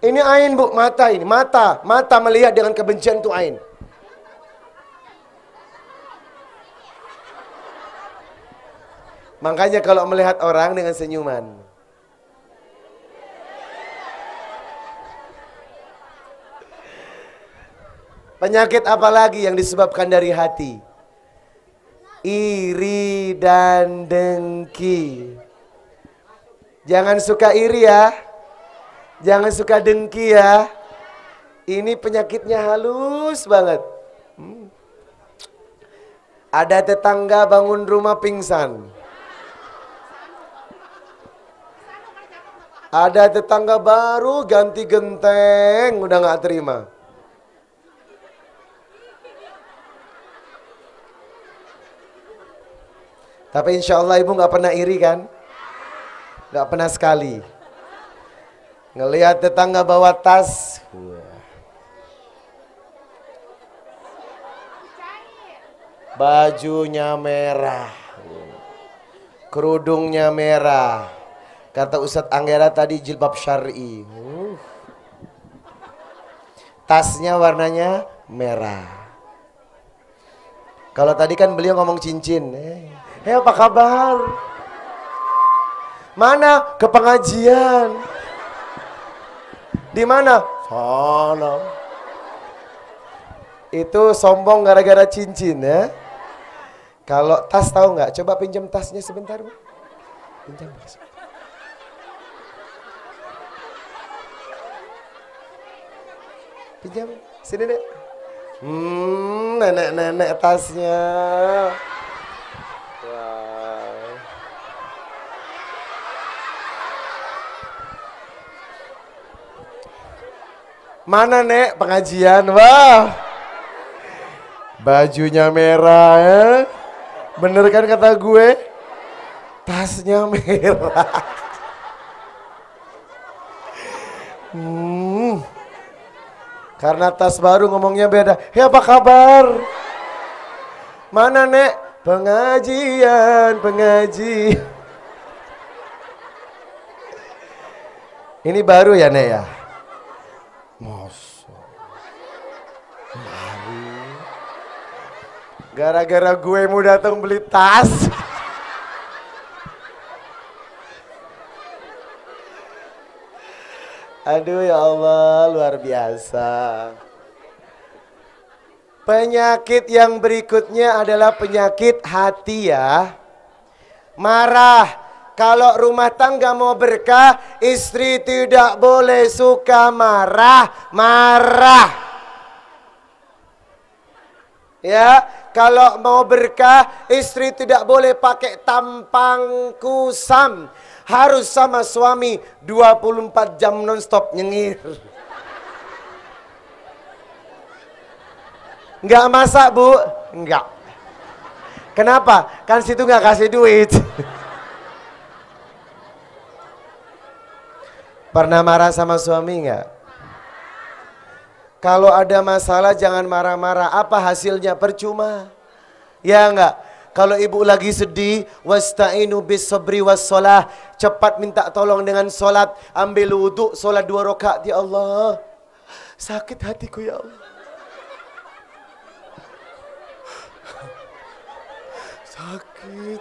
Ini ain bu, mata ini, mata, mata melihat dengan kebencian itu ain. Makanya kalau melihat orang dengan senyuman. Penyakit apa lagi yang disebabkan dari hati? iri dan dengki. Jangan suka iri ya. Jangan suka dengki ya. Ini penyakitnya halus banget. Hmm. Ada tetangga bangun rumah pingsan. Ada tetangga baru ganti genteng udah nggak terima. Tapi insya Allah ibu nggak pernah iri kan? Nggak pernah sekali. Ngelihat tetangga bawa tas. Bajunya merah. Kerudungnya merah. Kata Ustadz Anggera tadi jilbab syari. Tasnya warnanya merah. Kalau tadi kan beliau ngomong cincin. Eh. Hei apa kabar? Mana? Ke pengajian. Di mana? Sana. Itu sombong gara-gara cincin ya. Kalau tas tahu nggak? Coba pinjam tasnya sebentar. Bu. Pinjam. Pinjam. Sini deh. Hmm, nenek-nenek tasnya. Mana nek pengajian? Wah. Bajunya merah ya. Bener kan kata gue? Tasnya merah. Hmm. Karena tas baru ngomongnya beda. Hei apa kabar? Mana nek? Pengajian, pengaji Ini baru ya Nek ya? Gara-gara gue mau datang beli tas. Aduh ya Allah, luar biasa. Penyakit yang berikutnya adalah penyakit hati ya. Marah, kalau rumah tangga mau berkah, istri tidak boleh suka marah, marah. Ya, kalau mau berkah, istri tidak boleh pakai tampang kusam. Harus sama suami 24 jam nonstop nyengir. Enggak masak, Bu? Enggak. Kenapa? Kan situ nggak kasih duit. Pernah marah sama suami nggak? Kalau ada masalah jangan marah-marah. Apa hasilnya? Percuma. Ya enggak? Kalau ibu lagi sedih, wasta'inu bis sabri was solah. Cepat minta tolong dengan solat. Ambil wudhu, solat dua rakaat. Ya Allah, sakit hatiku ya Allah. Sakit.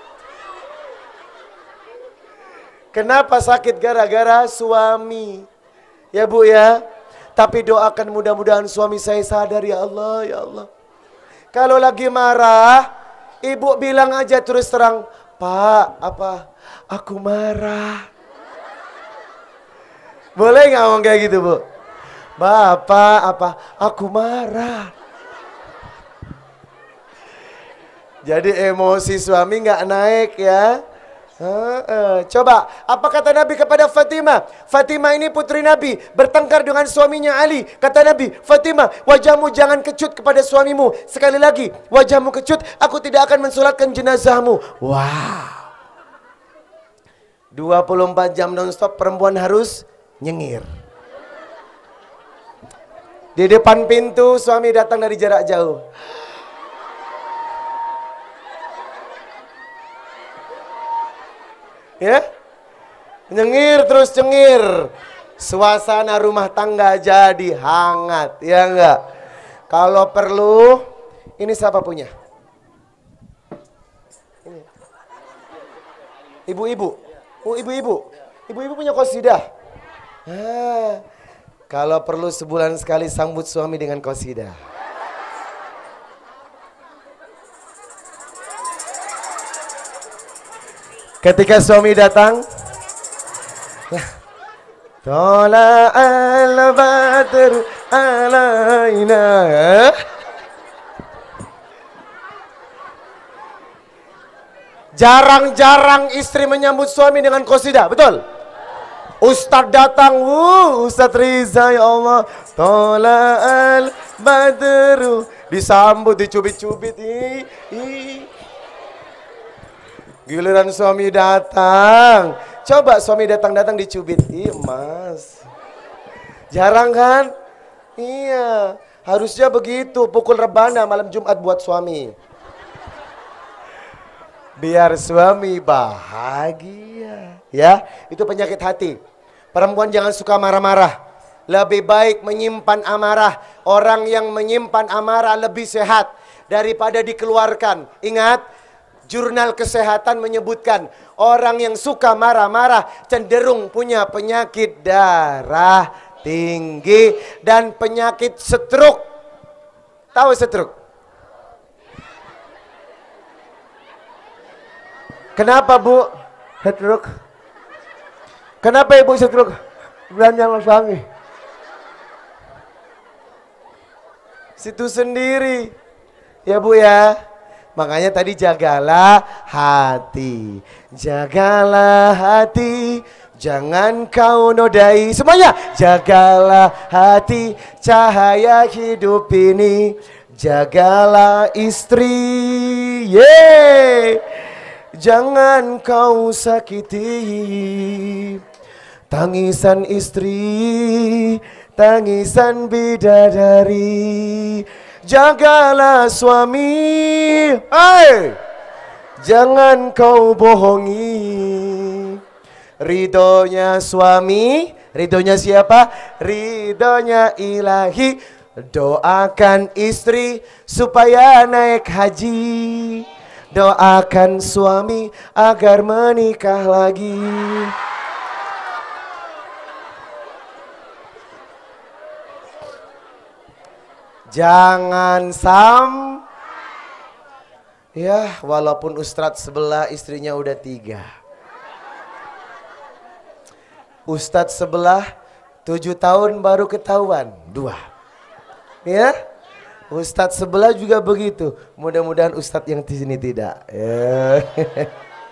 Kenapa sakit? Gara-gara suami. Ya bu ya. Tapi doakan mudah-mudahan suami saya sadar ya Allah, ya Allah. Kalau lagi marah, ibu bilang aja terus terang, Pak, apa? Aku marah. Boleh nggak ngomong kayak gitu, Bu? Bapak, apa? Aku marah. Jadi emosi suami nggak naik ya. Uh, uh, coba, apa kata Nabi kepada Fatimah? Fatimah ini putri Nabi, bertengkar dengan suaminya Ali. Kata Nabi, Fatimah, wajahmu jangan kecut kepada suamimu. Sekali lagi, wajahmu kecut, aku tidak akan mensolatkan jenazahmu. Wow. 24 jam nonstop perempuan harus nyengir. Di depan pintu suami datang dari jarak jauh. ya nyengir terus cengir suasana rumah tangga jadi hangat ya enggak kalau perlu ini siapa punya ibu-ibu oh ibu-ibu ibu-ibu punya kosidah ah, kalau perlu sebulan sekali sambut suami dengan kosidah Ketika suami datang, Tola al-badr alaina. Jarang-jarang istri menyambut suami dengan kosida, betul? Ustadz datang, wuh, Ustadz Riza ya Allah. Tola al-badru. Disambut, dicubit-cubit. ih. Giliran suami datang. Coba suami datang-datang dicubit. Ih, mas. Jarang kan? Iya. Harusnya begitu. Pukul rebana malam Jumat buat suami. Biar suami bahagia. Ya, itu penyakit hati. Perempuan jangan suka marah-marah. Lebih baik menyimpan amarah. Orang yang menyimpan amarah lebih sehat daripada dikeluarkan. Ingat, Jurnal kesehatan menyebutkan orang yang suka marah-marah cenderung punya penyakit darah tinggi dan penyakit stroke. Tahu stroke? Kenapa bu stroke? Kenapa ibu stroke? Belanja sama suami. Situ sendiri. Ya bu ya. Makanya tadi jagalah hati. Jagalah hati, jangan kau nodai. Semuanya, jagalah hati, cahaya hidup ini. Jagalah istri, Ye! jangan kau sakiti. Tangisan istri, tangisan bidadari jagalah suami hey! jangan kau bohongi ridonya suami ridonya siapa ridonya ilahi doakan istri supaya naik haji doakan suami agar menikah lagi Jangan sam. Ya, walaupun Ustadz sebelah istrinya udah tiga. Ustadz sebelah tujuh tahun baru ketahuan dua. Ya, Ustadz sebelah juga begitu. Mudah-mudahan Ustadz yang di sini tidak. Ya.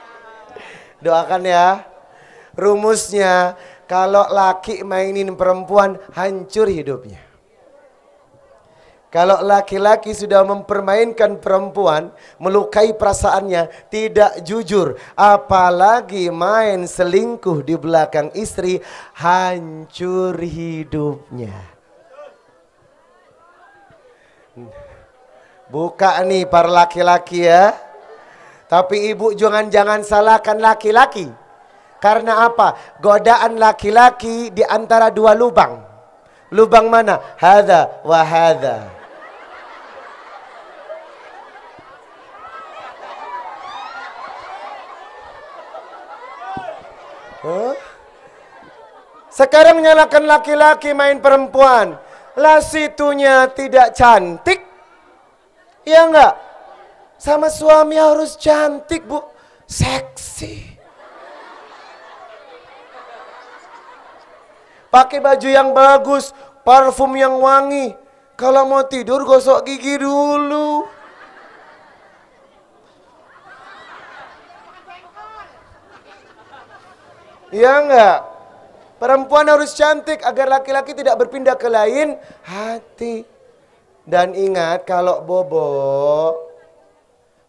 Doakan ya. Rumusnya kalau laki mainin perempuan hancur hidupnya. Kalau laki-laki sudah mempermainkan perempuan, melukai perasaannya, tidak jujur, apalagi main selingkuh di belakang istri, hancur hidupnya. Buka nih para laki-laki ya. Tapi ibu jangan-jangan salahkan laki-laki. Karena apa? Godaan laki-laki di antara dua lubang. Lubang mana? Hada wa hada. Sekarang nyalakan laki-laki main perempuan. lah situnya tidak cantik. Iya enggak? Sama suami harus cantik, Bu. Seksi. Pakai baju yang bagus, parfum yang wangi. Kalau mau tidur gosok gigi dulu. Iya enggak? Perempuan harus cantik agar laki-laki tidak berpindah ke lain hati. Dan ingat kalau bobo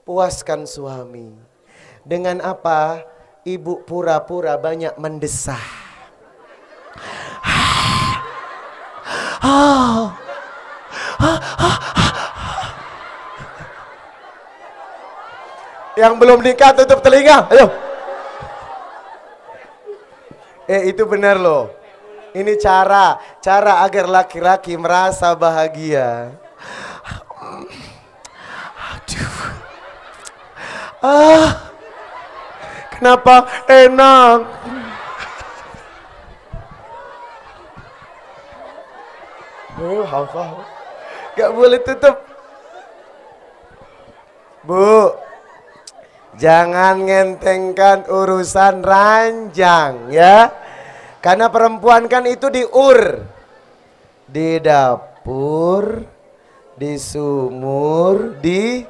puaskan suami. Dengan apa? Ibu pura-pura banyak mendesah. Yang belum nikah tutup telinga. Ayo. Eh itu benar loh. Ini cara, cara agar laki-laki merasa bahagia. Aduh. Ah. Kenapa enak? Oh, hau, Gak boleh tutup. Bu, Jangan ngentengkan urusan ranjang ya. Karena perempuan kan itu diur. Di dapur, di sumur, di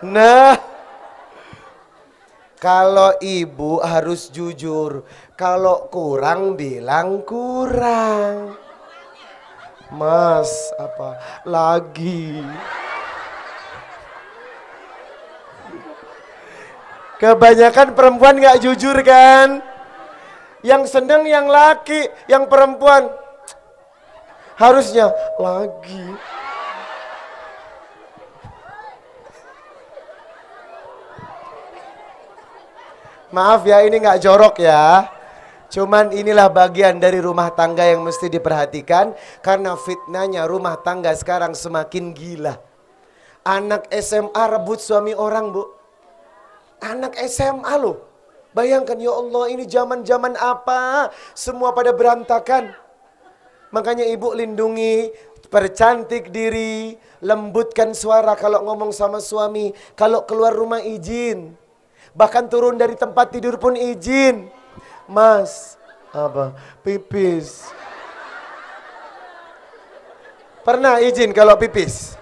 nah kalau ibu harus jujur, kalau kurang bilang kurang. Mas, apa lagi? Kebanyakan perempuan nggak jujur kan? Yang seneng yang laki, yang perempuan harusnya lagi. Maaf ya, ini nggak jorok ya. Cuman inilah bagian dari rumah tangga yang mesti diperhatikan karena fitnahnya rumah tangga sekarang semakin gila. Anak SMA rebut suami orang, Bu. Anak SMA loh. Bayangkan ya Allah ini zaman-zaman apa? Semua pada berantakan. Makanya ibu lindungi, percantik diri, lembutkan suara kalau ngomong sama suami, kalau keluar rumah izin. Bahkan turun dari tempat tidur pun izin. Mas, apa? Pipis. Pernah izin kalau pipis?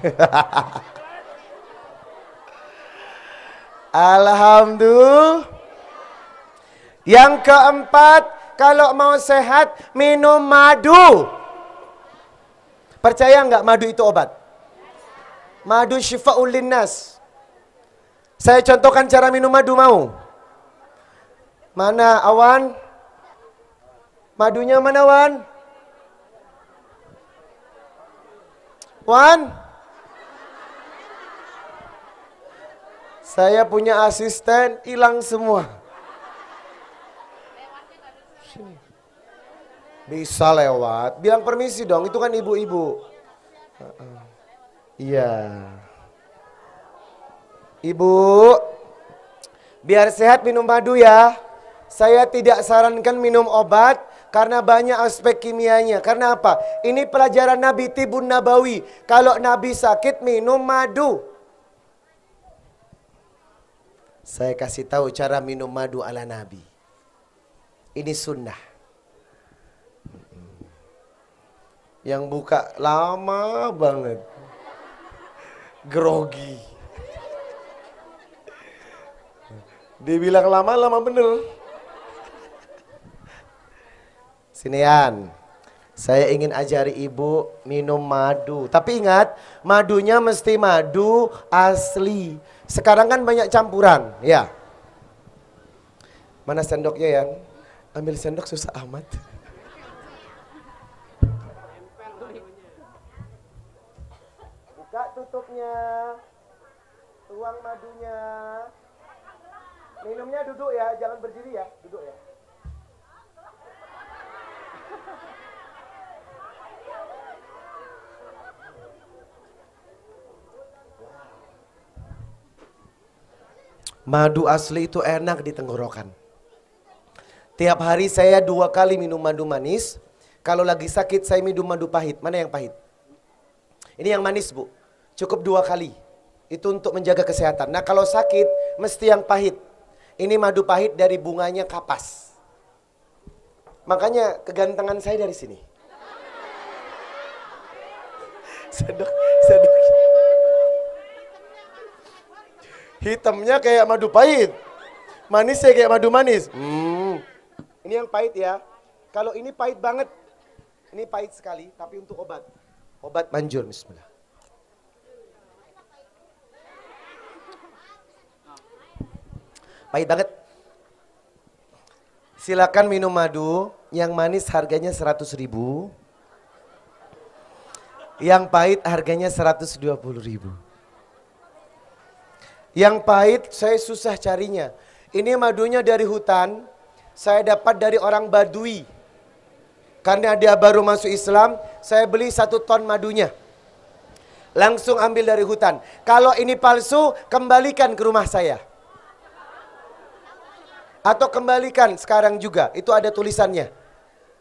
Alhamdulillah. Yang keempat, kalau mau sehat, minum madu. Percaya enggak madu itu obat? Madu syifa linnas. Saya contohkan cara minum madu mau. Mana awan? Madunya mana Wan? Wan? Saya punya asisten hilang semua. Bisa lewat. Bilang permisi dong, itu kan ibu-ibu. Uh-uh. Iya. Ibu, biar sehat minum madu ya. Saya tidak sarankan minum obat karena banyak aspek kimianya. Karena apa? Ini pelajaran Nabi Tibun Nabawi. Kalau Nabi sakit minum madu. Saya kasih tahu cara minum madu ala Nabi. Ini sunnah. Yang buka lama banget. Grogi. Dibilang lama, lama bener. Sinian. Saya ingin ajari ibu minum madu. Tapi ingat, madunya mesti madu asli. Sekarang kan banyak campuran, ya. Mana sendoknya ya? Ambil sendok susah amat. Buka tutupnya. Tuang madunya. Minumnya duduk ya, jangan berdiri ya, duduk ya. Madu asli itu enak di tenggorokan. Tiap hari saya dua kali minum madu manis. Kalau lagi sakit saya minum madu pahit. Mana yang pahit? Ini yang manis bu. Cukup dua kali. Itu untuk menjaga kesehatan. Nah kalau sakit mesti yang pahit. Ini madu pahit dari bunganya kapas. Makanya kegantengan saya dari sini. Sedok, sedok. Hitamnya kayak madu pahit. Manisnya kayak madu manis. Hmm. Ini yang pahit ya. Kalau ini pahit banget. Ini pahit sekali, tapi untuk obat. Obat manjur, bismillah. Pahit banget. Silakan minum madu yang manis harganya 100 ribu. Yang pahit harganya 120 ribu. Yang pahit saya susah carinya. Ini madunya dari hutan, saya dapat dari orang Badui. Karena dia baru masuk Islam, saya beli satu ton madunya. Langsung ambil dari hutan. Kalau ini palsu, kembalikan ke rumah saya. Atau kembalikan sekarang juga. Itu ada tulisannya.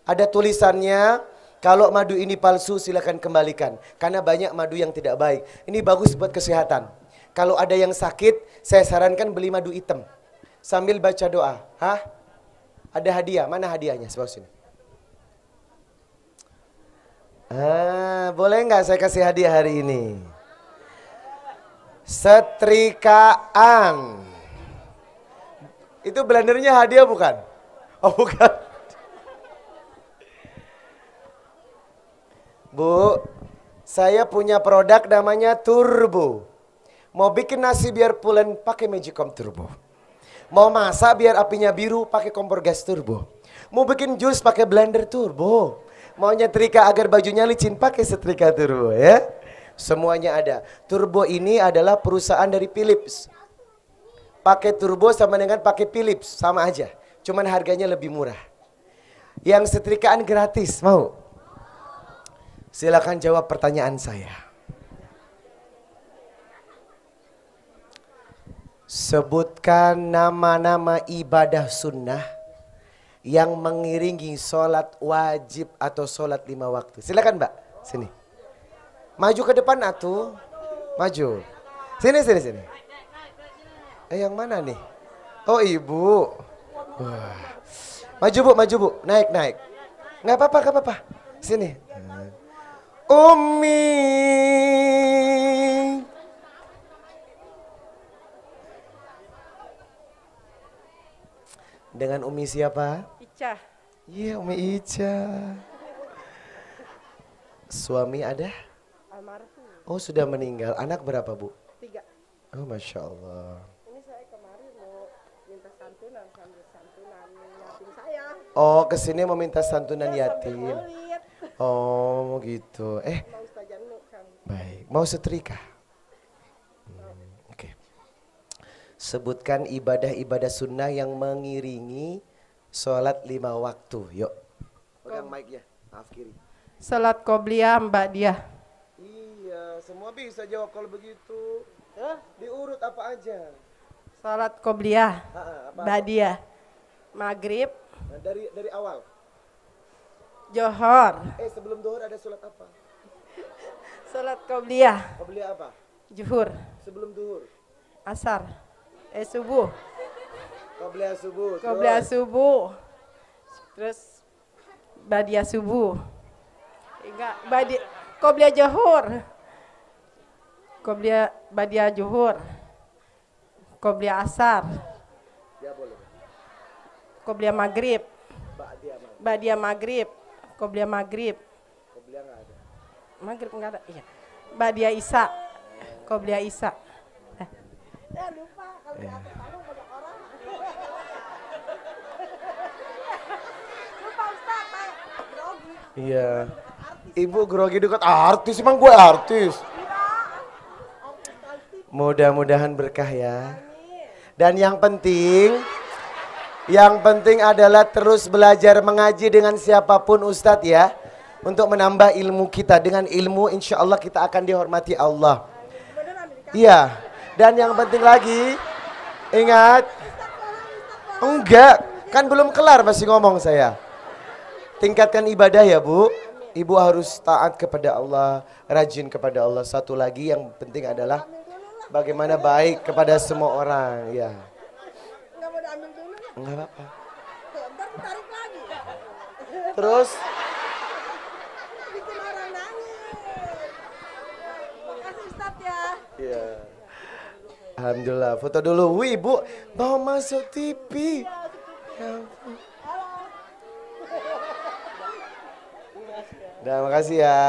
Ada tulisannya, kalau madu ini palsu silahkan kembalikan. Karena banyak madu yang tidak baik. Ini bagus buat kesehatan. Kalau ada yang sakit, saya sarankan beli madu hitam. Sambil baca doa. Hah? Ada hadiah. Mana hadiahnya? Sebelah sini. Ah, boleh nggak saya kasih hadiah hari ini? Setrikaan. Itu blendernya hadiah bukan? Oh bukan. Bu, saya punya produk namanya Turbo. Mau bikin nasi biar pulen pakai Magicom Turbo. Mau masak biar apinya biru pakai kompor gas turbo. Mau bikin jus pakai blender turbo. Mau nyetrika agar bajunya licin pakai setrika turbo ya. Semuanya ada. Turbo ini adalah perusahaan dari Philips. Pakai turbo sama dengan pakai Philips, sama aja. Cuman harganya lebih murah. Yang setrikaan gratis, mau? Silakan jawab pertanyaan saya. Sebutkan nama-nama ibadah sunnah yang mengiringi sholat wajib atau sholat lima waktu. Silakan mbak, sini. Maju ke depan atau maju. Sini, sini, sini. Eh yang mana nih? Oh ibu. Wah. Maju bu, maju bu, naik, naik. Nggak apa-apa, nggak apa-apa. Sini. Umi Dengan Umi siapa? Ica. Iya, yeah, Umi Ica. Suami ada? Almarhum. Oh, sudah meninggal. Anak berapa, Bu? Tiga. Oh, Masya Allah. Ini saya kemarin mau minta santunan sambil santunan yatim saya. Oh, kesini mau minta santunan ya, yatim. Oh, gitu. Eh. Mau Baik. Mau setrika? sebutkan ibadah-ibadah sunnah yang mengiringi sholat lima waktu. Yuk. Pegang mic ya, maaf kiri. Sholat qobliyah Mbak Dia. Iya, semua bisa jawab kalau begitu. Hah? Diurut apa aja? Sholat qobliyah. Mbak Dia. Maghrib. Nah, dari dari awal. Johor. Eh sebelum Johor ada sholat apa? sholat qobliyah. Qobliyah apa? Juhur. Sebelum duhur. Asar eh subuh. Qobliya subuh. beli subuh. Terus badia subuh. Enggak, badia johor, kau beli badia kau beli asar. Ya boleh. Qobliya maghrib. Badia maghrib. Badia maghrib. kau maghrib. enggak ada. Maghrib enggak ada. Iya. Badia Isa. beli Isa. Eh. Ya, lupa. Iya. iya. Ibu grogi dekat artis, emang gue artis. Mudah-mudahan berkah ya. Dan yang penting, yang penting adalah terus belajar mengaji dengan siapapun ustadz ya. Untuk menambah ilmu kita. Dengan ilmu insya Allah kita akan dihormati Allah. Iya. Dan yang penting lagi, Ingat? Enggak, kan belum kelar masih ngomong saya. Tingkatkan ibadah ya Bu. Ibu harus taat kepada Allah, rajin kepada Allah. Satu lagi yang penting adalah bagaimana baik kepada semua orang. Ya. Enggak ya? apa-apa. Terus? Bikin orang nangis. Makasih Ustaz ya. Iya. Alhamdulillah, foto dulu. Wih, Bu, mau masuk TV. Terima kasih makasih ya.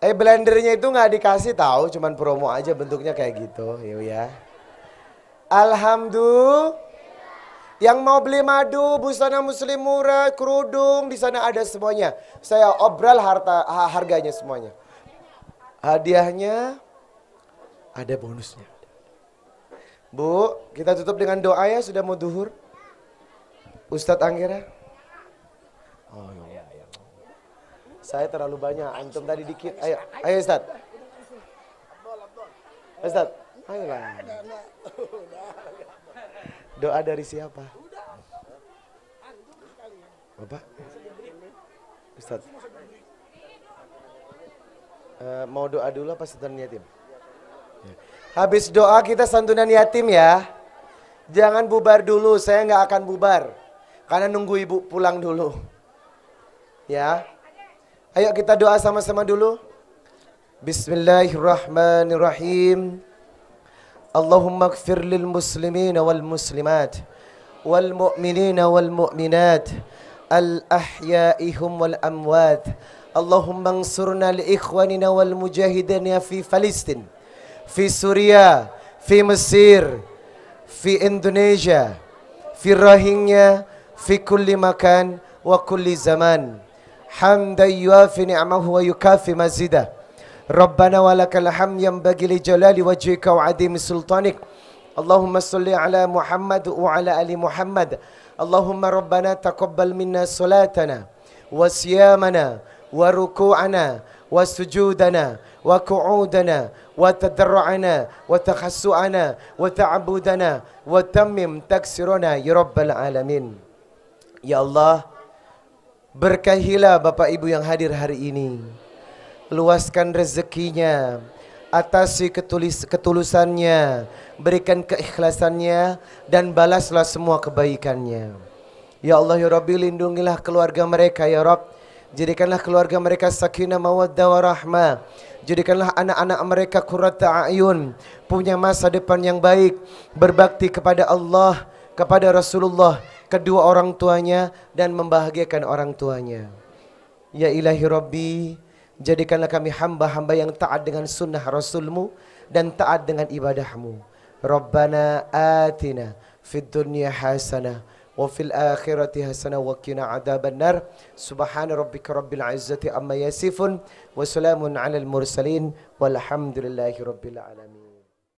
Eh, blendernya itu nggak dikasih tahu, cuman promo aja bentuknya kayak gitu, yuk ya, ya. Alhamdulillah. Yang mau beli madu, busana muslim murah, kerudung, di sana ada semuanya. Saya obral harta harganya semuanya. Hadiahnya ada bonusnya. Bu, kita tutup dengan doa ya, sudah mau duhur. Ustadz Anggera. Oh, ya, ya. Saya terlalu banyak, antum tadi dikit. Ayo, ayo Ustadz. Ustadz, ayolah. Doa dari siapa? Bapak? Ustadz. Uh, mau doa dulu apa setelah tim? Habis doa kita santunan yatim ya. Jangan bubar dulu, saya nggak akan bubar. Karena nunggu ibu pulang dulu. Ya. Ayo kita doa sama-sama dulu. Bismillahirrahmanirrahim. Allahumma gfir lil muslimin wal muslimat. Wal mu'minin wal mu'minat. Al ahyaihum wal amwat. Allahumma ansurna li ikhwanina wal mujahidina fi falistin. في سوريا في مصر في اندونيسيا في الراهينيا في كل مكان وكل زمان حمدا يوافي نعمه ويكافي مزيده ربنا ولك الحمد ينبغي لجلال وجهك وعديم سلطانك اللهم صل على محمد وعلى ال محمد اللهم ربنا تقبل منا صلاتنا وصيامنا وركوعنا وسجودنا وقعودنا وتضرعنا وتخسؤنا وتعبدنا وتمم تكسرنا يا رب العالمين يا الله berkahilah Bapak Ibu yang hadir hari ini luaskan rezekinya atasi ketulis, ketulusannya berikan keikhlasannya dan balaslah semua kebaikannya Ya Allah ya Rabbi lindungilah keluarga mereka ya Rabb jadikanlah keluarga mereka sakinah mawaddah warahmah Jadikanlah anak-anak mereka kurata a'yun Punya masa depan yang baik Berbakti kepada Allah Kepada Rasulullah Kedua orang tuanya Dan membahagiakan orang tuanya Ya ilahi rabbi Jadikanlah kami hamba-hamba yang taat dengan sunnah Rasulmu Dan taat dengan ibadahmu Rabbana atina Fid dunya hasanah وفي الآخرة حسنة وقنا عذاب النار سبحان ربك رب العزة أما يصفون وسلام على المرسلين والحمد لله رب العالمين